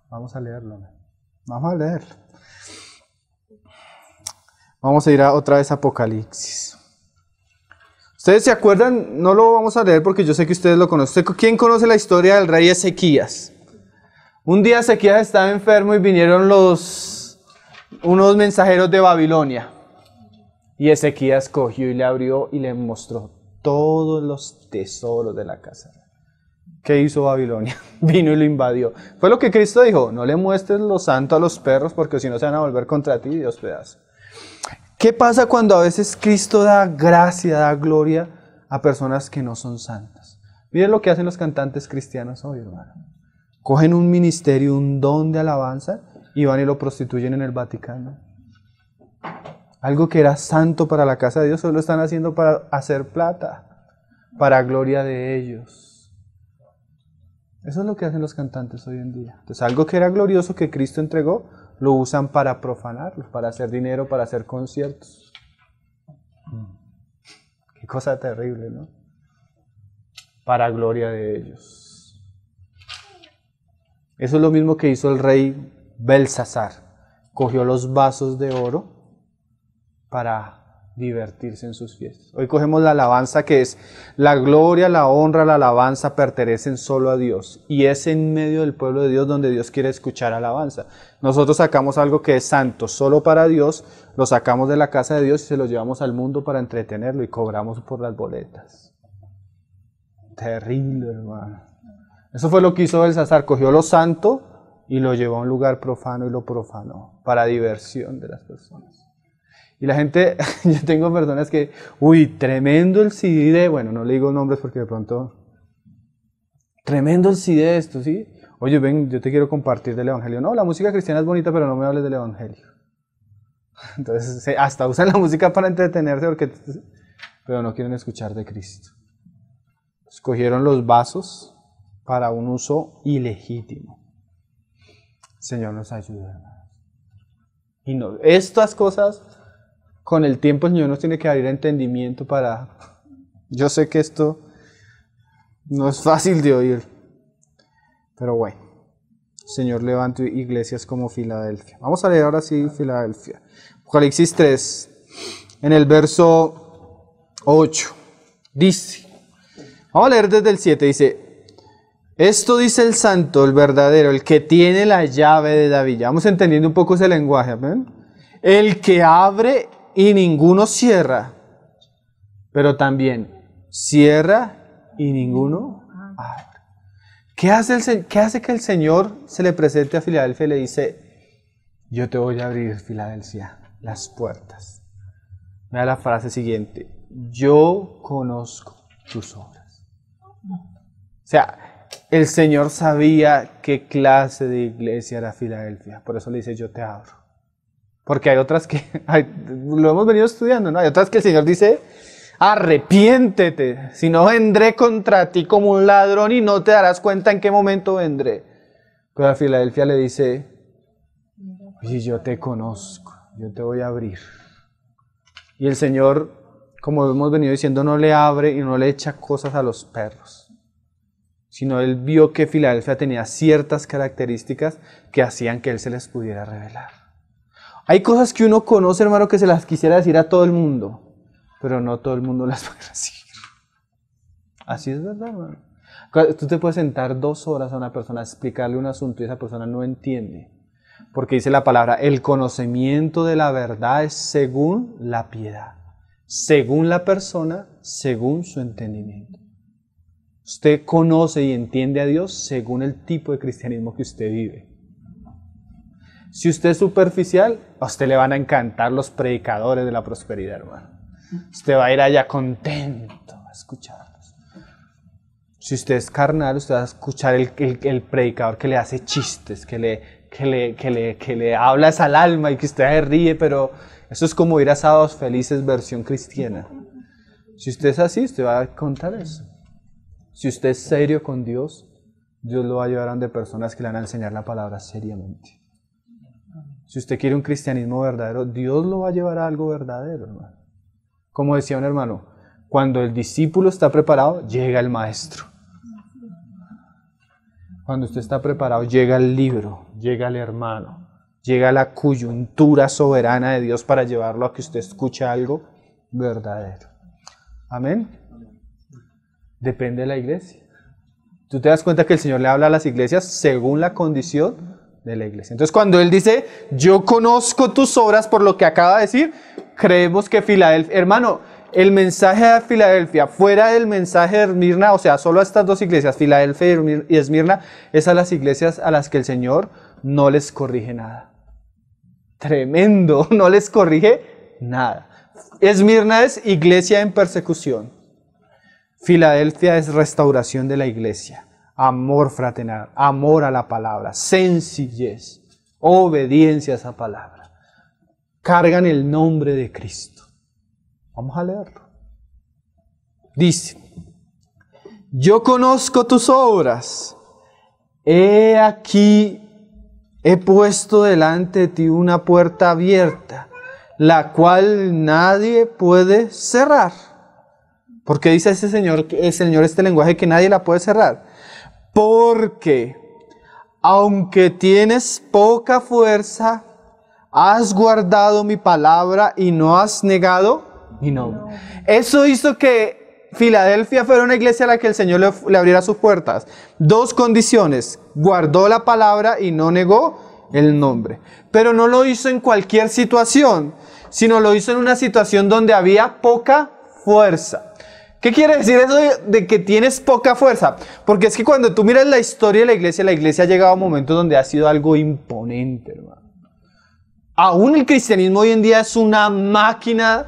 Vamos a leerlo. Vamos a leerlo. Vamos a ir a otra vez a Apocalipsis. Ustedes se acuerdan, no lo vamos a leer porque yo sé que ustedes lo conocen. ¿Quién conoce la historia del rey Ezequías? Un día Ezequías estaba enfermo y vinieron los unos mensajeros de Babilonia. Y Ezequías cogió y le abrió y le mostró todos los tesoros de la casa. ¿Qué hizo Babilonia? Vino y lo invadió. Fue lo que Cristo dijo, no le muestres lo santo a los perros porque si no se van a volver contra ti, Dios pedazo. ¿Qué pasa cuando a veces Cristo da gracia, da gloria a personas que no son santas? Miren lo que hacen los cantantes cristianos hoy, hermano. Cogen un ministerio, un don de alabanza y van y lo prostituyen en el Vaticano. Algo que era santo para la casa de Dios, solo están haciendo para hacer plata, para gloria de ellos. Eso es lo que hacen los cantantes hoy en día. Entonces, algo que era glorioso que Cristo entregó, lo usan para profanarlo, para hacer dinero, para hacer conciertos. Mm. Qué cosa terrible, ¿no? Para gloria de ellos. Eso es lo mismo que hizo el rey Belsasar. Cogió los vasos de oro para divertirse en sus fiestas. Hoy cogemos la alabanza que es la gloria, la honra, la alabanza pertenecen solo a Dios y es en medio del pueblo de Dios donde Dios quiere escuchar alabanza. Nosotros sacamos algo que es santo solo para Dios, lo sacamos de la casa de Dios y se lo llevamos al mundo para entretenerlo y cobramos por las boletas. Terrible, hermano. Eso fue lo que hizo Belsasar, cogió lo santo y lo llevó a un lugar profano y lo profanó para diversión de las personas. Y la gente, yo tengo personas que, uy, tremendo el CD de, bueno, no le digo nombres porque de pronto, tremendo el CD de esto, ¿sí? Oye, ven, yo te quiero compartir del Evangelio. No, la música cristiana es bonita, pero no me hables del Evangelio. Entonces, hasta usan la música para entretenerse, porque, pero no quieren escuchar de Cristo. Escogieron los vasos para un uso ilegítimo. Señor nos ayuda, y no, estas cosas con el tiempo el Señor nos tiene que abrir entendimiento para... Yo sé que esto no es fácil de oír, pero bueno. Señor, levante iglesias como Filadelfia. Vamos a leer ahora sí Filadelfia. Apocalipsis 3, en el verso 8, dice, vamos a leer desde el 7, dice, esto dice el santo, el verdadero, el que tiene la llave de David. vamos entendiendo un poco ese lenguaje, El que abre y ninguno cierra, pero también cierra y ninguno abre. ¿Qué hace, que el Señor se le presente a Filadelfia y le dice, yo te voy a abrir, Filadelfia, las puertas? da la frase siguiente, yo conozco tus obras. O sea, el Señor sabía qué clase de iglesia era Filadelfia, por eso le dice, yo te abro. Porque hay otras que, lo hemos venido estudiando, ¿no? Hay otras que el Señor dice, arrepiéntete, si no vendré contra ti como un ladrón y no te darás cuenta en qué momento vendré. Pero a Filadelfia le dice, oye, yo te conozco, yo te voy a abrir. Y el Señor, como hemos venido diciendo, no le abre y no le echa cosas a los perros, sino él vio que Filadelfia tenía ciertas características que hacían que él se les pudiera revelar. Hay cosas que uno conoce, hermano, que se las quisiera decir a todo el mundo, pero no todo el mundo las puede decir. Así es verdad, hermano. Tú te puedes sentar dos horas a una persona a explicarle un asunto y esa persona no entiende. Porque dice la palabra, el conocimiento de la verdad es según la piedad, según la persona, según su entendimiento. Usted conoce y entiende a Dios según el tipo de cristianismo que usted vive. Si usted es superficial, a usted le van a encantar los predicadores de la prosperidad, hermano. Usted va a ir allá contento a escucharlos. Si usted es carnal, usted va a escuchar el, predicador que le hace chistes, que le, que le, hablas al alma y que usted ríe, pero eso es como ir a sábados felices versión cristiana. Si usted es así, usted va a contar eso. Si usted es serio con Dios, Dios lo va a llevar a personas que le van a enseñar la palabra seriamente. Si usted quiere un cristianismo verdadero, Dios lo va a llevar a algo verdadero, hermano. Como decía un hermano, cuando el discípulo está preparado, llega el maestro. Cuando usted está preparado, llega el libro, llega el hermano, llega la coyuntura soberana de Dios para llevarlo a que usted escuche algo verdadero. Amén. Depende de la iglesia. Tú te das cuenta que el Señor le habla a las iglesias según la condición entonces cuando él dice, yo conozco tus obras por lo que acaba de decir, creemos que Filadelfia, hermano, el mensaje de Filadelfia, fuera del mensaje de Esmirna, o sea, solo a estas dos iglesias, Filadelfia y Esmirna, es a las iglesias a las que el Señor no les corrige nada. Tremendo, no les corrige nada. Esmirna es iglesia en persecución. Filadelfia es restauración de la iglesia amor fraternal, amor a la palabra, sencillez, obediencia a esa palabra. Cargan el nombre de Cristo. Vamos a leerlo. Dice, yo conozco tus obras. He aquí, he puesto delante de ti una puerta abierta, la cual nadie puede cerrar. Porque dice ese señor, el Señor este lenguaje que nadie la puede cerrar porque aunque tienes poca fuerza, has guardado mi palabra y no has negado mi nombre. Eso hizo que Filadelfia fuera una iglesia a la que el Señor le, abriera sus puertas. Dos condiciones, guardó la palabra y no negó el nombre. Pero no lo hizo en cualquier situación, sino lo hizo en una situación donde había poca fuerza. ¿Qué quiere decir eso de que tienes poca fuerza? Porque es que cuando tú miras la historia de la iglesia, la iglesia ha llegado a un momento donde ha sido algo imponente, hermano. Aún el cristianismo hoy en día es una máquina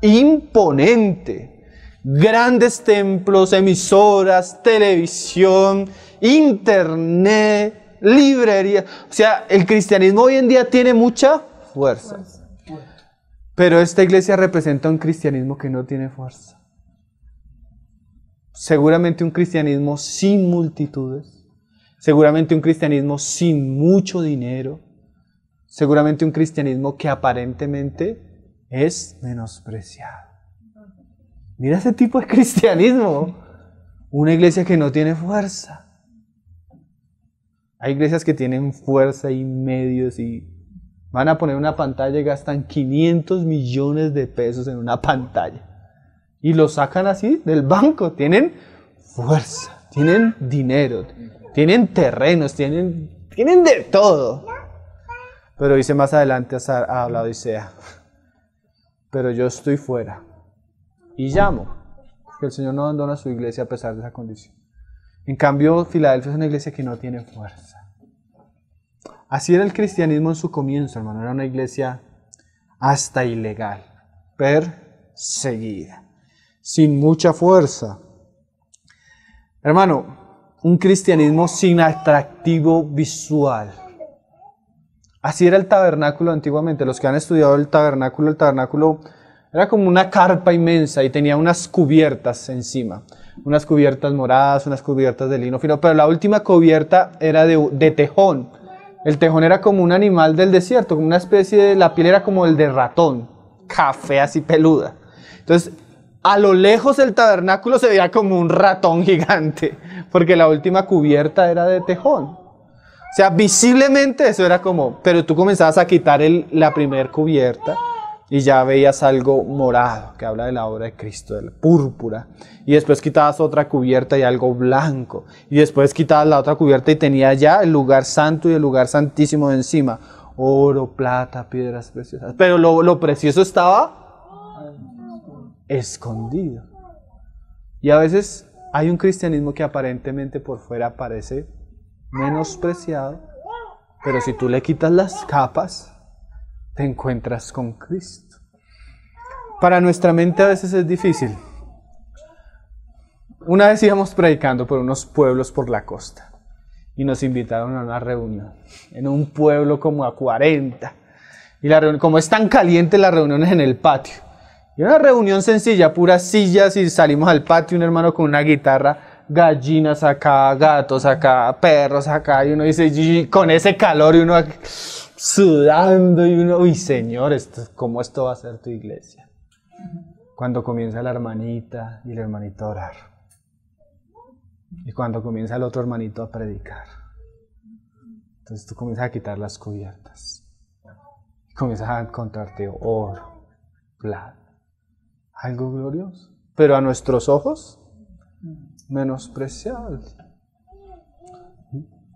imponente. Grandes templos, emisoras, televisión, internet, librería. O sea, el cristianismo hoy en día tiene mucha fuerza. Pero esta iglesia representa un cristianismo que no tiene fuerza seguramente un cristianismo sin multitudes, seguramente un cristianismo sin mucho dinero, seguramente un cristianismo que aparentemente es menospreciado. Mira ese tipo de cristianismo, una iglesia que no tiene fuerza. Hay iglesias que tienen fuerza y medios y van a poner una pantalla y gastan 500 millones de pesos en una pantalla y lo sacan así del banco. Tienen fuerza, tienen dinero, tienen terrenos, tienen, tienen de todo. Pero dice más adelante a la Odisea, pero yo estoy fuera y llamo, porque el Señor no abandona su iglesia a pesar de esa condición. En cambio, Filadelfia es una iglesia que no tiene fuerza. Así era el cristianismo en su comienzo, hermano. Era una iglesia hasta ilegal, perseguida sin mucha fuerza. Hermano, un cristianismo sin atractivo visual. Así era el tabernáculo antiguamente. Los que han estudiado el tabernáculo, el tabernáculo era como una carpa inmensa y tenía unas cubiertas encima. Unas cubiertas moradas, unas cubiertas de lino fino. Pero la última cubierta era de, tejón. El tejón era como un animal del desierto, como una especie de... La piel era como el de ratón, café así peluda. Entonces a lo lejos el tabernáculo se veía como un ratón gigante, porque la última cubierta era de tejón. O sea, visiblemente eso era como, pero tú comenzabas a quitar la primera cubierta y ya veías algo morado, que habla de la obra de Cristo, de la púrpura. Y después quitabas otra cubierta y algo blanco. Y después quitabas la otra cubierta y tenía ya el lugar santo y el lugar santísimo de encima. Oro, plata, piedras preciosas. Pero lo precioso estaba escondido. Y a veces hay un cristianismo que aparentemente por fuera parece menospreciado, pero si tú le quitas las capas, te encuentras con Cristo. Para nuestra mente a veces es difícil. Una vez íbamos predicando por unos pueblos por la costa y nos invitaron a una reunión en un pueblo como a 40. Y la como es tan caliente, la reunión es en el patio. Y una reunión sencilla, puras sillas y salimos al patio, un hermano con una guitarra, gallinas acá, gatos acá, perros acá, y uno dice, con ese calor y uno sudando y uno, uy Señor, ¿cómo esto va a ser tu iglesia? Cuando comienza la hermanita y el hermanito a orar. Y cuando comienza el otro hermanito a predicar. Entonces tú comienzas a quitar las cubiertas. Y comienzas a encontrarte oro, plata algo glorioso, pero a nuestros ojos menospreciable.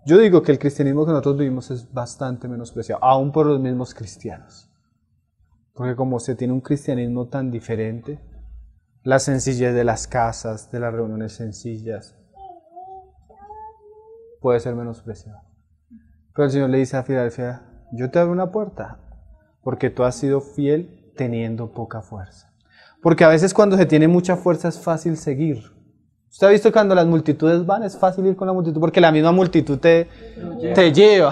Yo digo que el cristianismo que nosotros vivimos es bastante menospreciado, aún por los mismos cristianos. Porque como se tiene un cristianismo tan diferente, la sencillez de las casas, de las reuniones sencillas, puede ser menospreciado. Pero el Señor le dice a Filadelfia, yo te abro una puerta, porque tú has sido fiel teniendo poca fuerza. Porque a veces cuando se tiene mucha fuerza es fácil seguir. Usted ha visto que cuando las multitudes van, es fácil ir con la multitud, porque la misma multitud te, lleva.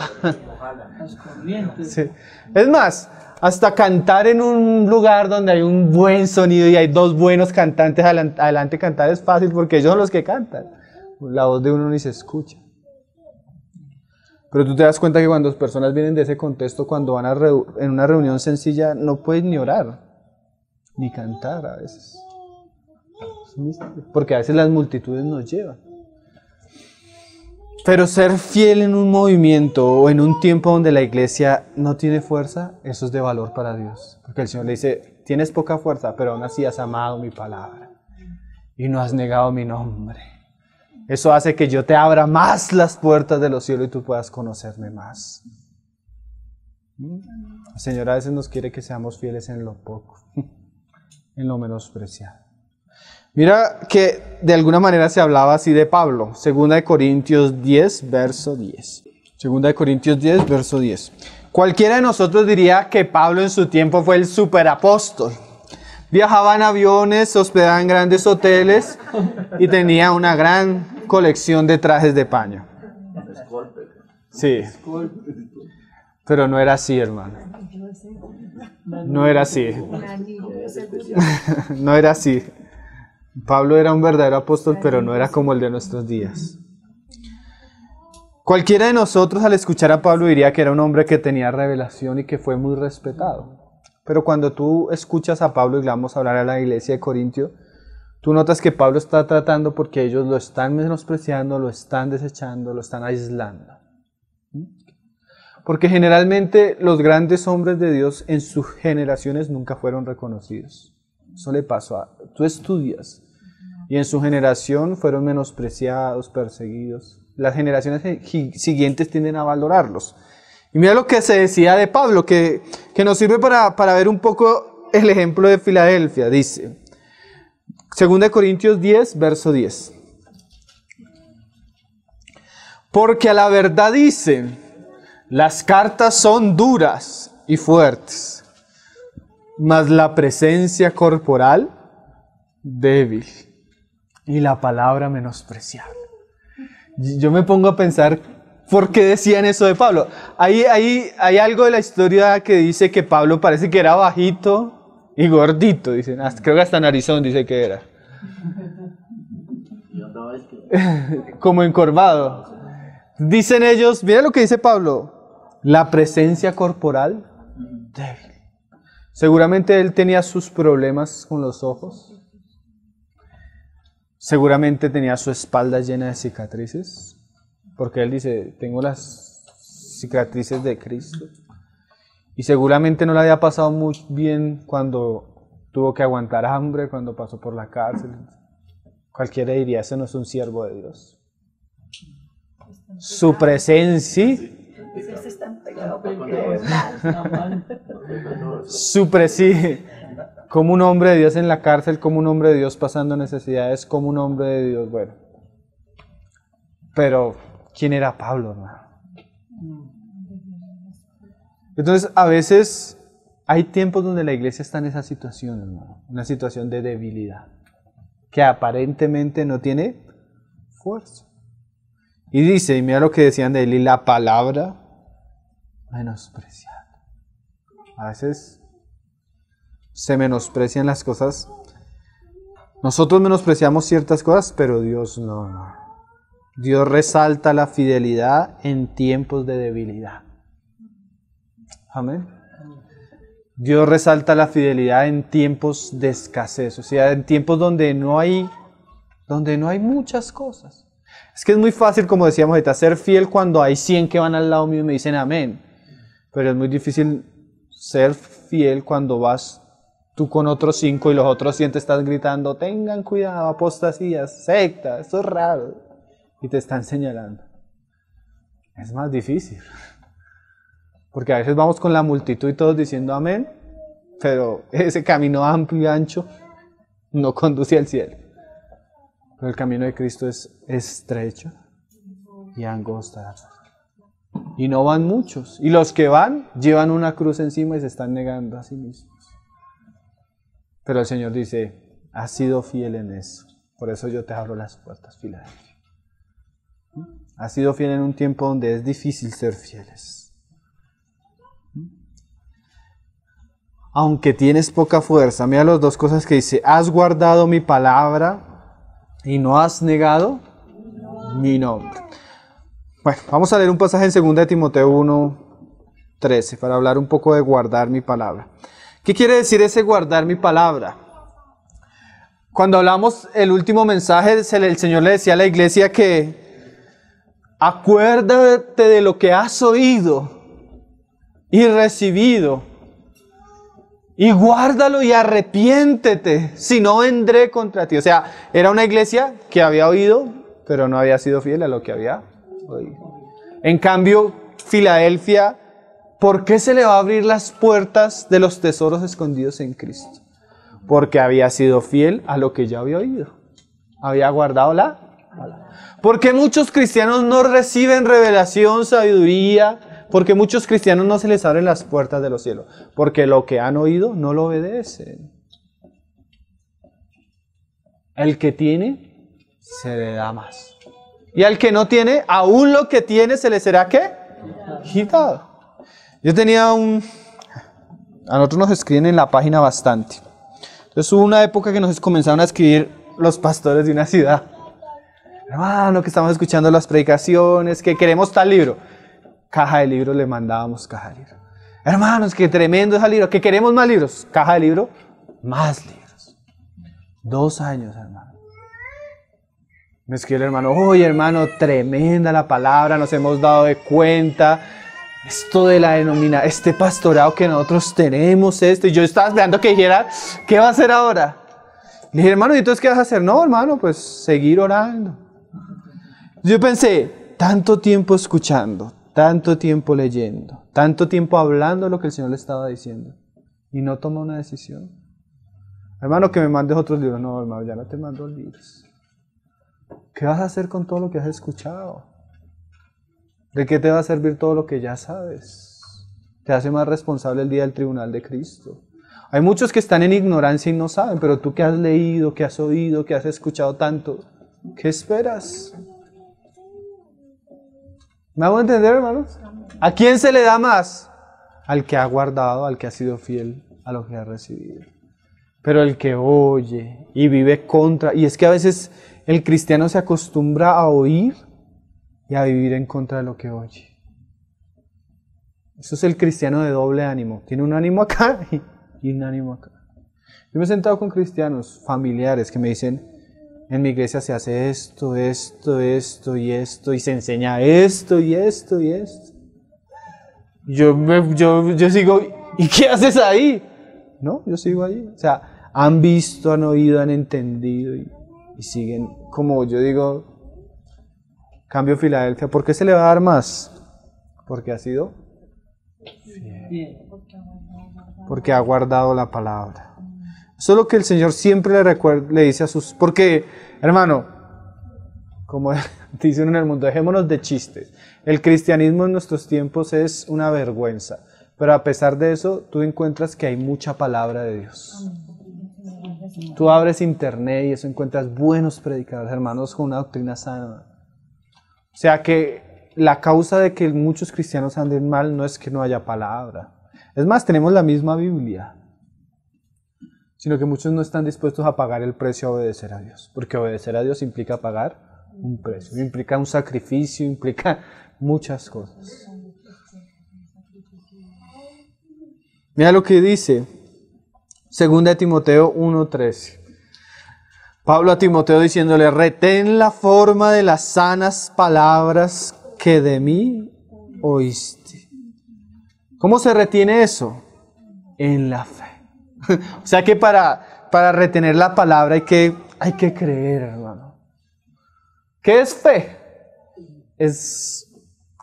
Es más, hasta cantar en un lugar donde hay un buen sonido y hay dos buenos cantantes adelante, cantar es fácil porque ellos son los que cantan. La voz de uno ni se escucha. Pero tú te das cuenta que cuando las personas vienen de ese contexto, cuando van a en una reunión sencilla, no pueden ni orar ni cantar a veces. Porque a veces las multitudes nos llevan. Pero ser fiel en un movimiento o en un tiempo donde la iglesia no tiene fuerza, eso es de valor para Dios. Porque el Señor le dice, tienes poca fuerza, pero aún así has amado mi palabra y no has negado mi nombre. Eso hace que yo te abra más las puertas de los cielos y tú puedas conocerme más. El Señor a veces nos quiere que seamos fieles en lo poco en lo menospreciado. Mira que de alguna manera se hablaba así de Pablo, segunda Corintios 10, verso 10. Segunda Corintios 10, verso 10. Cualquiera de nosotros diría que Pablo en su tiempo fue el superapóstol. Viajaba en aviones, hospedaba en grandes hoteles y tenía una gran colección de trajes de paño. Sí. Pero no era así, hermano. No era así. No era así. Pablo era un verdadero apóstol, pero no era como el de nuestros días. Cualquiera de nosotros al escuchar a Pablo diría que era un hombre que tenía revelación y que fue muy respetado. Pero cuando tú escuchas a Pablo y le vamos a hablar a la iglesia de Corintio, tú notas que Pablo está tratando porque ellos lo están menospreciando, lo están desechando, lo están aislando porque generalmente los grandes hombres de Dios en sus generaciones nunca fueron reconocidos. Eso le pasó a... Tú estudias y en su generación fueron menospreciados, perseguidos. Las generaciones siguientes tienden a valorarlos. Y mira lo que se decía de Pablo, que, nos sirve para, para ver un poco el ejemplo de Filadelfia. Dice, 2 Corintios 10, verso 10. Porque a la verdad dice, las cartas son duras y fuertes, mas la presencia corporal débil y la palabra menospreciable. Yo me pongo a pensar por qué decían eso de Pablo. Ahí, ahí, hay algo de la historia que dice que Pablo parece que era bajito y gordito, dicen. creo que hasta narizón dice que era. Como encorvado. Dicen ellos, mira lo que dice Pablo, la presencia corporal, débil. Seguramente él tenía sus problemas con los ojos. Seguramente tenía su espalda llena de cicatrices, porque él dice, tengo las cicatrices de Cristo. Y seguramente no le había pasado muy bien cuando tuvo que aguantar hambre, cuando pasó por la cárcel. Cualquiera diría, ese no es un siervo de Dios. Su presencia, pues se Como un hombre de Dios en la cárcel, como un hombre de Dios pasando necesidades, como un hombre de Dios, bueno. Pero, ¿quién era Pablo, hermano? Entonces, a veces hay tiempos donde la iglesia está en esa situación, hermano, una situación de debilidad, que aparentemente no tiene fuerza. Y dice, y mira lo que decían de él, y la palabra menospreciado. A veces se menosprecian las cosas. Nosotros menospreciamos ciertas cosas, pero Dios no. Dios resalta la fidelidad en tiempos de debilidad. Amén. Dios resalta la fidelidad en tiempos de escasez, o sea, en tiempos donde no hay, donde no hay muchas cosas. Es que es muy fácil, como decíamos ahorita, ser fiel cuando hay 100 que van al lado mío y me dicen amén pero es muy difícil ser fiel cuando vas tú con otros cinco y los otros siete están gritando, tengan cuidado, apostasías, secta, eso es raro, y te están señalando. Es más difícil, porque a veces vamos con la multitud y todos diciendo amén, pero ese camino amplio y ancho no conduce al cielo. Pero el camino de Cristo es estrecho y angosto. Y no van muchos. Y los que van llevan una cruz encima y se están negando a sí mismos. Pero el Señor dice, has sido fiel en eso. Por eso yo te abro las puertas, Filadelfia. Has sido fiel en un tiempo donde es difícil ser fieles. Aunque tienes poca fuerza, mira las dos cosas que dice, has guardado mi palabra y no has negado mi nombre. Bueno, vamos a leer un pasaje en 2 Timoteo 1, 13, para hablar un poco de guardar mi palabra. ¿Qué quiere decir ese guardar mi palabra? Cuando hablamos el último mensaje, el Señor le decía a la iglesia que acuérdate de lo que has oído y recibido y guárdalo y arrepiéntete, si no vendré contra ti. O sea, era una iglesia que había oído, pero no había sido fiel a lo que había en cambio, Filadelfia, ¿por qué se le va a abrir las puertas de los tesoros escondidos en Cristo? Porque había sido fiel a lo que ya había oído. Había guardado la porque muchos cristianos no reciben revelación, sabiduría? Porque muchos cristianos no se les abren las puertas de los cielos. Porque lo que han oído no lo obedecen. El que tiene, se le da más. Y al que no tiene, aún lo que tiene se le será qué? Gitado. Yo tenía un... A nosotros nos escriben en la página bastante. Entonces hubo una época que nos comenzaron a escribir los pastores de una ciudad. Hermano, que estamos escuchando las predicaciones, que queremos tal libro. Caja de libros le mandábamos caja de libros. Hermanos, que tremendo es el libro, que queremos más libros. Caja de libro, más libros. Dos años, hermano. Me escribió el hermano, oye hermano, tremenda la palabra, nos hemos dado de cuenta. Esto de la denomina, este pastorado que nosotros tenemos, esto. Y yo estaba esperando que dijera, ¿qué va a hacer ahora? Le dije, hermano, ¿y entonces qué vas a hacer? No, hermano, pues seguir orando. Yo pensé, tanto tiempo escuchando, tanto tiempo leyendo, tanto tiempo hablando lo que el Señor le estaba diciendo. Y no toma una decisión. Hermano, que me mandes otros libros. No, hermano, ya no te mando libros. ¿Qué vas a hacer con todo lo que has escuchado? ¿De qué te va a servir todo lo que ya sabes? Te hace más responsable el día del tribunal de Cristo. Hay muchos que están en ignorancia y no saben, pero tú que has leído, que has oído, que has escuchado tanto, ¿qué esperas? ¿Me hago entender, hermanos? ¿A quién se le da más? Al que ha guardado, al que ha sido fiel a lo que ha recibido. Pero el que oye y vive contra, y es que a veces el cristiano se acostumbra a oír y a vivir en contra de lo que oye. Eso es el cristiano de doble ánimo. Tiene un ánimo acá y un ánimo acá. Yo me he sentado con cristianos familiares que me dicen, en mi iglesia se hace esto, esto, esto y esto, y se enseña esto y esto y esto. Yo, yo, sigo, ¿y qué haces ahí? No, yo sigo ahí O sea, han visto, han oído, han entendido. Y, y siguen, como yo digo, cambio Filadelfia. ¿Por qué se le va a dar más? Porque ha sido Porque ha guardado la palabra. Eso que el Señor siempre le, le dice a sus... Porque, hermano, como dicen en el mundo, dejémonos de chistes. El cristianismo en nuestros tiempos es una vergüenza. Pero a pesar de eso, tú encuentras que hay mucha palabra de Dios. Tú abres internet y eso encuentras buenos predicadores, hermanos, con una doctrina sana. O sea que la causa de que muchos cristianos anden mal no es que no haya palabra. Es más, tenemos la misma Biblia, sino que muchos no están dispuestos a pagar el precio a obedecer a Dios, porque obedecer a Dios implica pagar un precio, implica un sacrificio, implica muchas cosas. Mira lo que dice Segunda de Timoteo 1:13. Pablo a Timoteo diciéndole, retén la forma de las sanas palabras que de mí oíste. ¿Cómo se retiene eso? En la fe. o sea que para, para retener la palabra hay que, hay que creer, hermano. ¿Qué es fe? Es,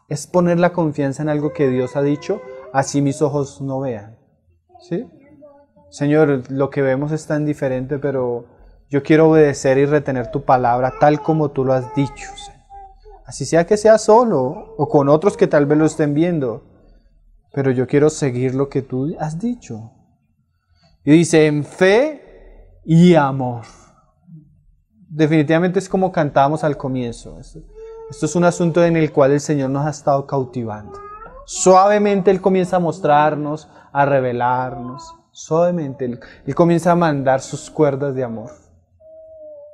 es poner la confianza en algo que Dios ha dicho, así mis ojos no vean. ¿Sí? Señor, lo que vemos es tan diferente, pero yo quiero obedecer y retener tu palabra tal como tú lo has dicho. Así sea que sea solo o con otros que tal vez lo estén viendo, pero yo quiero seguir lo que tú has dicho. Y dice, en fe y amor. Definitivamente es como cantábamos al comienzo. Esto es un asunto en el cual el Señor nos ha estado cautivando. Suavemente Él comienza a mostrarnos, a revelarnos, suavemente. Él, comienza a mandar sus cuerdas de amor.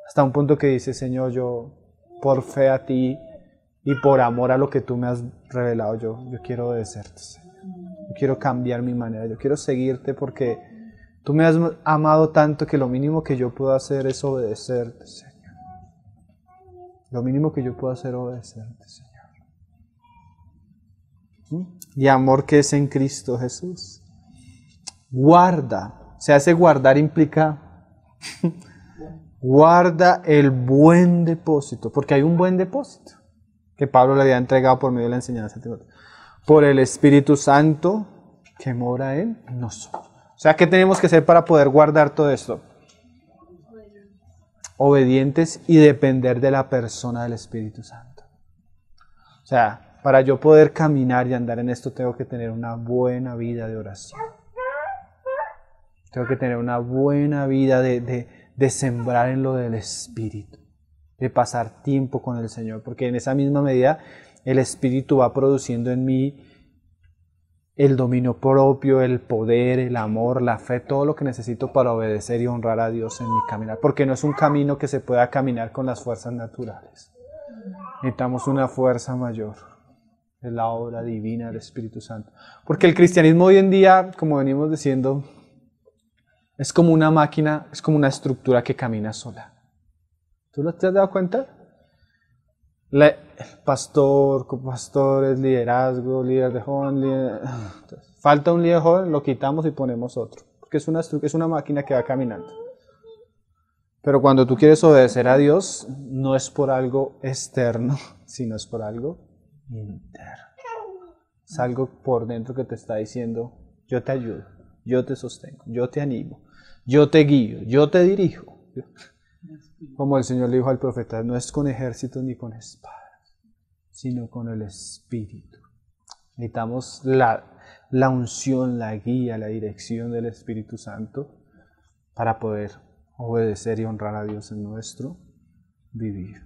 Hasta un punto que dice, Señor, yo por fe a ti y por amor a lo que tú me has revelado, yo, yo quiero obedecerte, Señor. Yo quiero cambiar mi manera, yo quiero seguirte porque tú me has amado tanto que lo mínimo que yo puedo hacer es obedecerte, Señor. Lo mínimo que yo puedo hacer es obedecerte, Señor. ¿Mm? Y amor que es en Cristo Jesús guarda. O sea, guardar implica guarda el buen depósito, porque hay un buen depósito que Pablo le había entregado por medio de la enseñanza de por el Espíritu Santo que mora en nosotros. O sea, ¿qué tenemos que hacer para poder guardar todo esto? Obedientes y depender de la persona del Espíritu Santo. O sea, para yo poder caminar y andar en esto tengo que tener una buena vida de oración. Tengo que tener una buena vida de, de, sembrar en lo del Espíritu, de pasar tiempo con el Señor, porque en esa misma medida el Espíritu va produciendo en mí el dominio propio, el poder, el amor, la fe, todo lo que necesito para obedecer y honrar a Dios en mi caminar, porque no es un camino que se pueda caminar con las fuerzas naturales. Necesitamos una fuerza mayor, es la obra divina del Espíritu Santo, porque el cristianismo hoy en día, como venimos diciendo, es como una máquina, es como una estructura que camina sola. ¿Tú no te has dado cuenta? Le, pastor, pastores, liderazgo, líder de joven, falta un líder joven, lo quitamos y ponemos otro, porque es una, es una máquina que va caminando. Pero cuando tú quieres obedecer a Dios, no es por algo externo, sino es por algo interno. Es algo por dentro que te está diciendo, yo te ayudo, yo te sostengo, yo te animo, yo te guío, yo te dirijo. Como el Señor le dijo al profeta, no es con ejército ni con espada, sino con el Espíritu. Necesitamos la, unción, la guía, la dirección del Espíritu Santo para poder obedecer y honrar a Dios en nuestro vivir.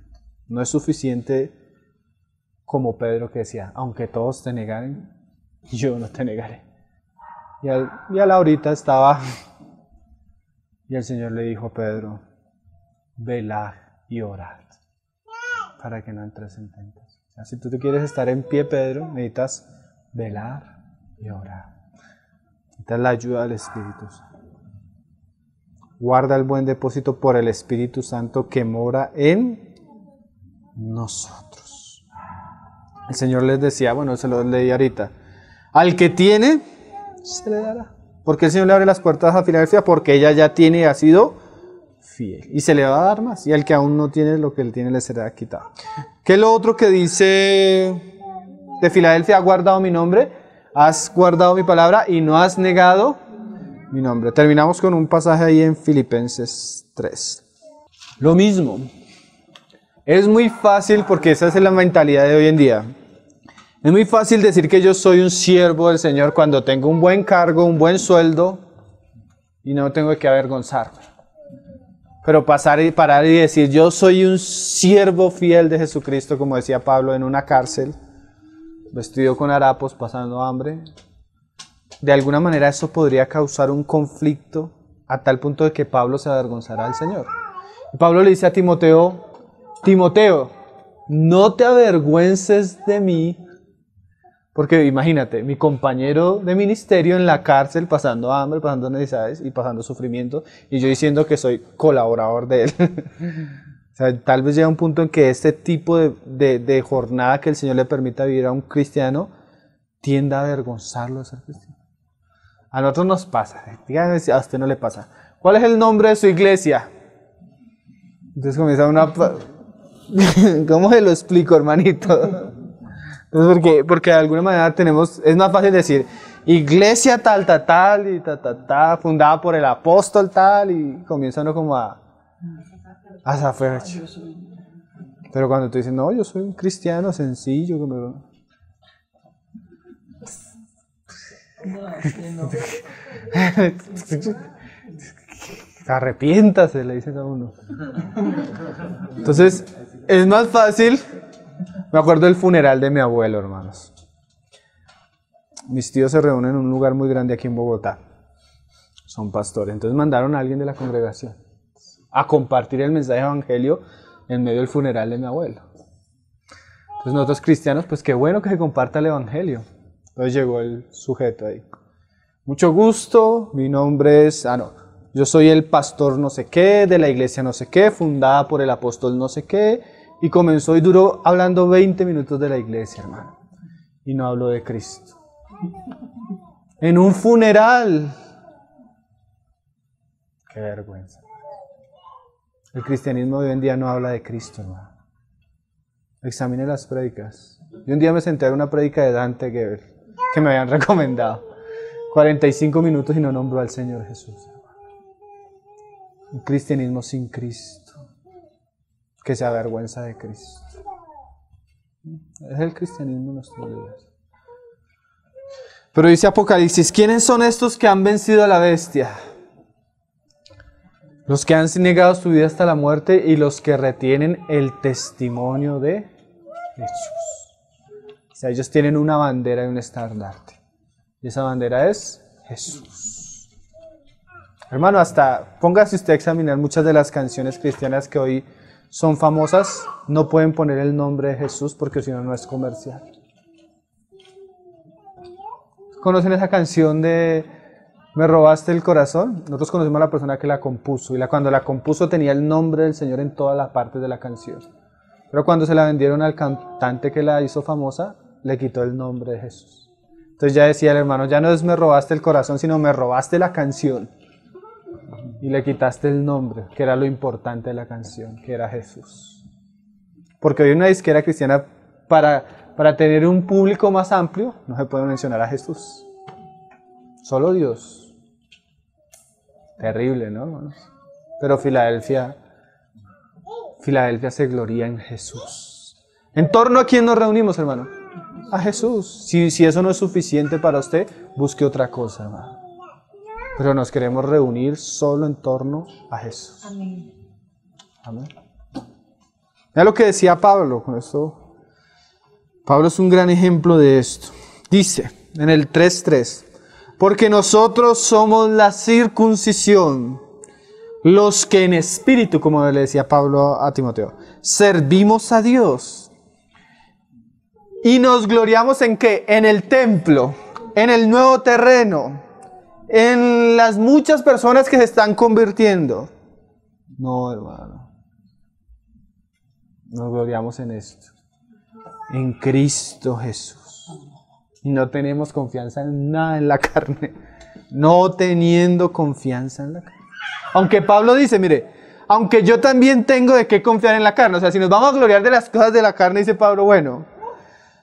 No es suficiente como Pedro que decía, aunque todos te negaren, yo no te negaré. Y, y a la horita estaba y el Señor le dijo a Pedro, velar y orar, para que no entres en tentación. si tú, te quieres estar en pie, Pedro, necesitas velar y orar. Necesitas la ayuda del Espíritu Santo. Guarda el buen depósito por el Espíritu Santo que mora en nosotros. El Señor les decía, bueno, se lo leí ahorita, al que tiene, se le dará. Porque el Señor le abre las puertas a Filadelfia? Porque ella ya tiene y ha sido fiel. Y se le va a dar más. Y al que aún no tiene lo que él tiene le será quitado. ¿Qué es lo otro que dice de Filadelfia? ¿Has guardado mi nombre? ¿Has guardado mi palabra? ¿Y no has negado mi nombre? Terminamos con un pasaje ahí en Filipenses 3. Lo mismo. Es muy fácil porque esa es la mentalidad de hoy en día. Es muy fácil decir que yo soy un siervo del Señor cuando tengo un buen cargo, un buen sueldo y no tengo que avergonzarme. Pero pasar y parar y decir yo soy un siervo fiel de Jesucristo, como decía Pablo, en una cárcel, vestido con harapos, pasando hambre, de alguna manera eso podría causar un conflicto a tal punto de que Pablo se avergonzará al Señor. Pablo le dice a Timoteo, Timoteo, no te avergüences de mí porque imagínate, mi compañero de ministerio en la cárcel pasando hambre, pasando necesidades y pasando sufrimiento, y yo diciendo que soy colaborador de él. o sea, tal vez llega un punto en que este tipo de, jornada que el Señor le permita vivir a un cristiano tienda a avergonzarlo de ser cristiano. A nosotros nos pasa, eh, a usted no le pasa. ¿Cuál es el nombre de su iglesia? Entonces comienza una... ¿Cómo se lo explico, hermanito? porque, de alguna manera tenemos, es más fácil decir, iglesia tal, tal, tal, y tal, fundada por el apóstol tal, y comienza como a... A Pero cuando tú dices, no, yo soy un cristiano sencillo, que me... Arrepiéntase, le dicen a uno. Entonces, es más fácil me acuerdo del funeral de mi abuelo, hermanos. Mis tíos se reúnen en un lugar muy grande aquí en Bogotá. Son pastores. Entonces mandaron a alguien de la congregación a compartir el mensaje de evangelio en medio del funeral de mi abuelo. Entonces nosotros cristianos, pues qué bueno que se comparta el evangelio. Entonces llegó el sujeto ahí. Mucho gusto, mi nombre es... Ah, no. Yo soy el pastor no sé qué, de la iglesia no sé qué, fundada por el apóstol no sé qué y comenzó y duró hablando 20 minutos de la iglesia, hermano. Y no habló de Cristo. En un funeral. Qué vergüenza. El cristianismo de hoy en día no habla de Cristo, hermano. Examine las prédicas. Yo un día me senté a una prédica de Dante Gebel que me habían recomendado. 45 minutos y no nombró al Señor Jesús. Un cristianismo sin Cristo que se avergüenza de Cristo. Es el cristianismo nuestro Dios. Pero dice Apocalipsis, ¿quiénes son estos que han vencido a la bestia? Los que han negado su vida hasta la muerte y los que retienen el testimonio de Jesús. O sea, ellos tienen una bandera y un estandarte. Y esa bandera es Jesús. Hermano, hasta póngase usted a examinar muchas de las canciones cristianas que hoy son famosas, no pueden poner el nombre de Jesús porque si no, no es comercial. ¿Conocen esa canción de Me robaste el corazón? Nosotros conocemos a la persona que la compuso y la, cuando la compuso tenía el nombre del Señor en todas las partes de la canción. Pero cuando se la vendieron al cantante que la hizo famosa, le quitó el nombre de Jesús. Entonces ya decía el hermano, ya no es me robaste el corazón, sino me robaste la canción y le quitaste el nombre, que era lo importante de la canción, que era Jesús. Porque hoy una disquera cristiana, para, para tener un público más amplio, no se puede mencionar a Jesús. Solo Dios. Terrible, ¿no? Pero Filadelfia, Filadelfia se gloria en Jesús. ¿En torno a quién nos reunimos, hermano? A Jesús. Si, si eso no es suficiente para usted, busque otra cosa, hermano pero nos queremos reunir solo en torno a Jesús. Amén. Amén. Mira lo que decía Pablo con esto. Pablo es un gran ejemplo de esto. Dice en el 3.3, porque nosotros somos la circuncisión, los que en espíritu, como le decía Pablo a Timoteo, servimos a Dios. Y nos gloriamos en que En el templo, en el nuevo terreno en las muchas personas que se están convirtiendo. No, hermano. Nos gloriamos en esto. En Cristo Jesús. Y no tenemos confianza en nada en la carne. No teniendo confianza en la carne. Aunque Pablo dice, mire, aunque yo también tengo de qué confiar en la carne. O sea, si nos vamos a gloriar de las cosas de la carne, dice Pablo, bueno,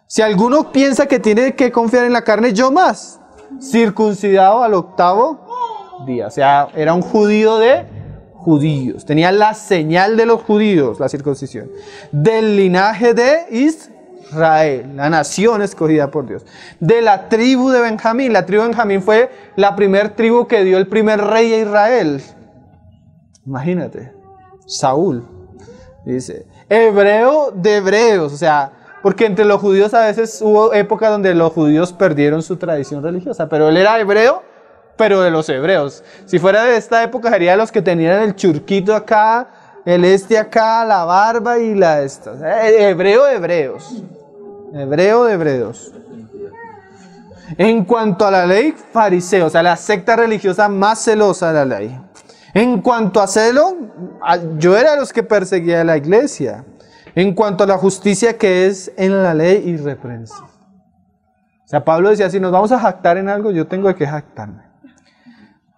si alguno piensa que tiene que confiar en la carne, yo más circuncidado al octavo día. O sea, era un judío de judíos. Tenía la señal de los judíos, la circuncisión. Del linaje de Israel, la nación escogida por Dios. De la tribu de Benjamín. La tribu de Benjamín fue la primer tribu que dio el primer rey a Israel. Imagínate, Saúl. Dice, hebreo de hebreos, o sea, porque entre los judíos a veces hubo épocas donde los judíos perdieron su tradición religiosa, pero él era hebreo, pero de los hebreos. Si fuera de esta época sería los que tenían el churquito acá, el este acá, la barba y la esta. Eh, hebreo hebreos. Hebreo de hebreos. En cuanto a la ley, fariseos. o sea, la secta religiosa más celosa de la ley. En cuanto a celo, ah, yo era los que perseguía a la iglesia en cuanto a la justicia que es en la ley irreprensible. O sea, Pablo decía, si nos vamos a jactar en algo, yo tengo que jactarme.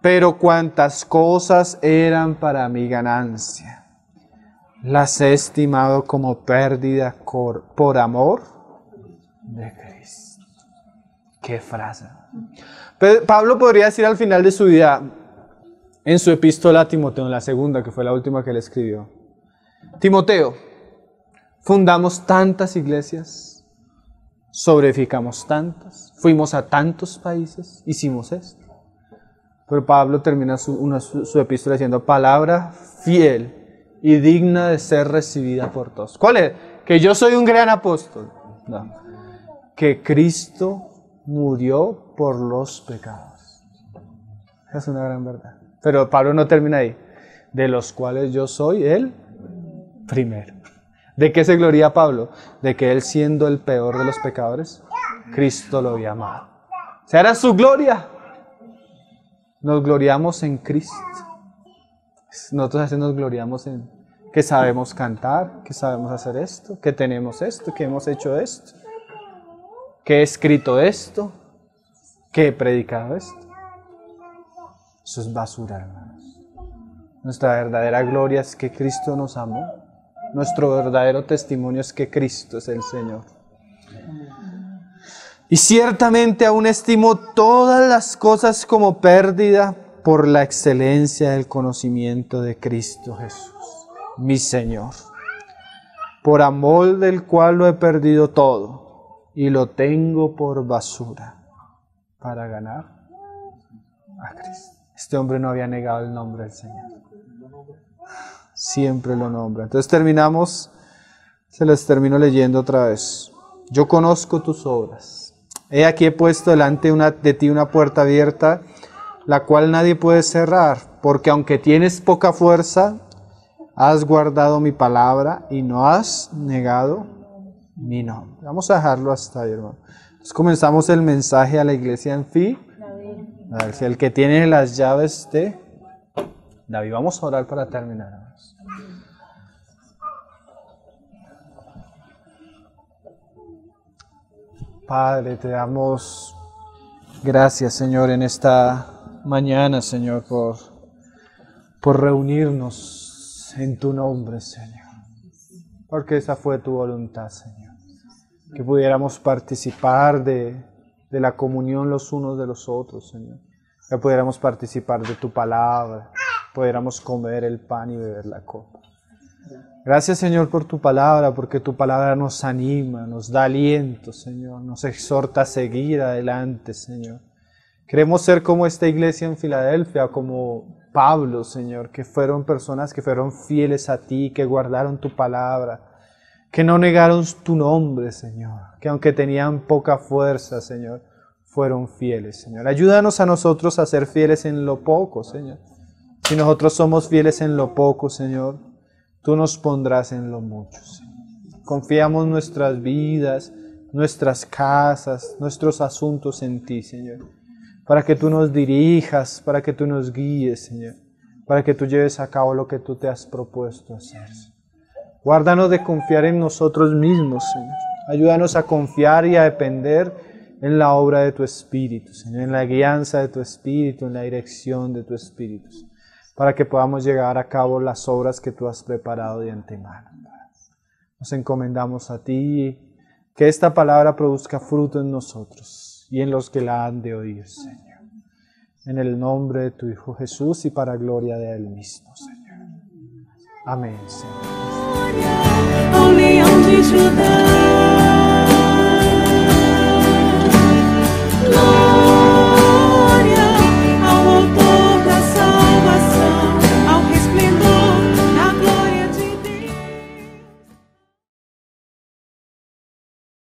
Pero cuantas cosas eran para mi ganancia, las he estimado como pérdida por amor de Cristo. Qué frase. Pablo podría decir al final de su vida, en su epístola a Timoteo, en la segunda, que fue la última que le escribió, Timoteo, Fundamos tantas iglesias, sobreficamos tantas, fuimos a tantos países, hicimos esto. Pero Pablo termina su, epístola diciendo, palabra fiel y digna de ser recibida por todos. ¿Cuál es? Que yo soy un gran apóstol. Que Cristo murió por los pecados. Es una gran verdad. Pero Pablo no termina ahí. De los cuales yo soy el primero. ¿De qué se gloría Pablo? De que él siendo el peor de los pecadores, Cristo lo había amado. O su gloria. Nos gloriamos en Cristo. Nosotros así nos gloriamos en que sabemos cantar, que sabemos hacer esto, que tenemos esto, que hemos hecho esto, que he escrito esto, que he predicado esto. Eso es basura, hermanos. Nuestra verdadera gloria es que Cristo nos amó nuestro verdadero testimonio es que Cristo es el Señor. Y ciertamente aún estimo todas las cosas como pérdida por la excelencia del conocimiento de Cristo Jesús, mi Señor, por amor del cual lo he perdido todo y lo tengo por basura para ganar a Cristo. Este hombre no había negado el nombre del Señor siempre lo nombra. Entonces terminamos, se les termino leyendo otra vez. Yo conozco tus obras. He aquí he puesto delante de ti una puerta abierta, la cual nadie puede cerrar, porque aunque tienes poca fuerza, has guardado mi palabra y no has negado mi nombre. Vamos a dejarlo hasta ahí, hermano. Entonces comenzamos el mensaje a la iglesia en fin. El que tiene las llaves de David, vamos a orar para terminar. Padre, te damos gracias, Señor, en esta mañana, Señor, por, por reunirnos en tu nombre, Señor. Porque esa fue tu voluntad, Señor. Que pudiéramos participar de, de la comunión los unos de los otros, Señor. Que pudiéramos participar de tu palabra, pudiéramos comer el pan y beber la copa. Gracias Señor por tu palabra, porque tu palabra nos anima, nos da aliento, Señor, nos exhorta a seguir adelante, Señor. Queremos ser como esta iglesia en Filadelfia, como Pablo, Señor, que fueron personas que fueron fieles a ti, que guardaron tu palabra, que no negaron tu nombre, Señor, que aunque tenían poca fuerza, Señor, fueron fieles, Señor. Ayúdanos a nosotros a ser fieles en lo poco, Señor si nosotros somos fieles en lo poco, Señor, tú nos pondrás en lo mucho. Señor. Confiamos nuestras vidas, nuestras casas, nuestros asuntos en ti, Señor. Para que tú nos dirijas, para que tú nos guíes, Señor. Para que tú lleves a cabo lo que tú te has propuesto hacer. Guárdanos de confiar en nosotros mismos, Señor. Ayúdanos a confiar y a depender en la obra de tu Espíritu, Señor, en la guianza de tu Espíritu, en la dirección de tu Espíritu. Señor para que podamos llegar a cabo las obras que tú has preparado de antemano. Nos encomendamos a ti, que esta palabra produzca fruto en nosotros y en los que la han de oír, Señor. En el nombre de tu Hijo Jesús y para gloria de Él mismo, Señor. Amén, Señor.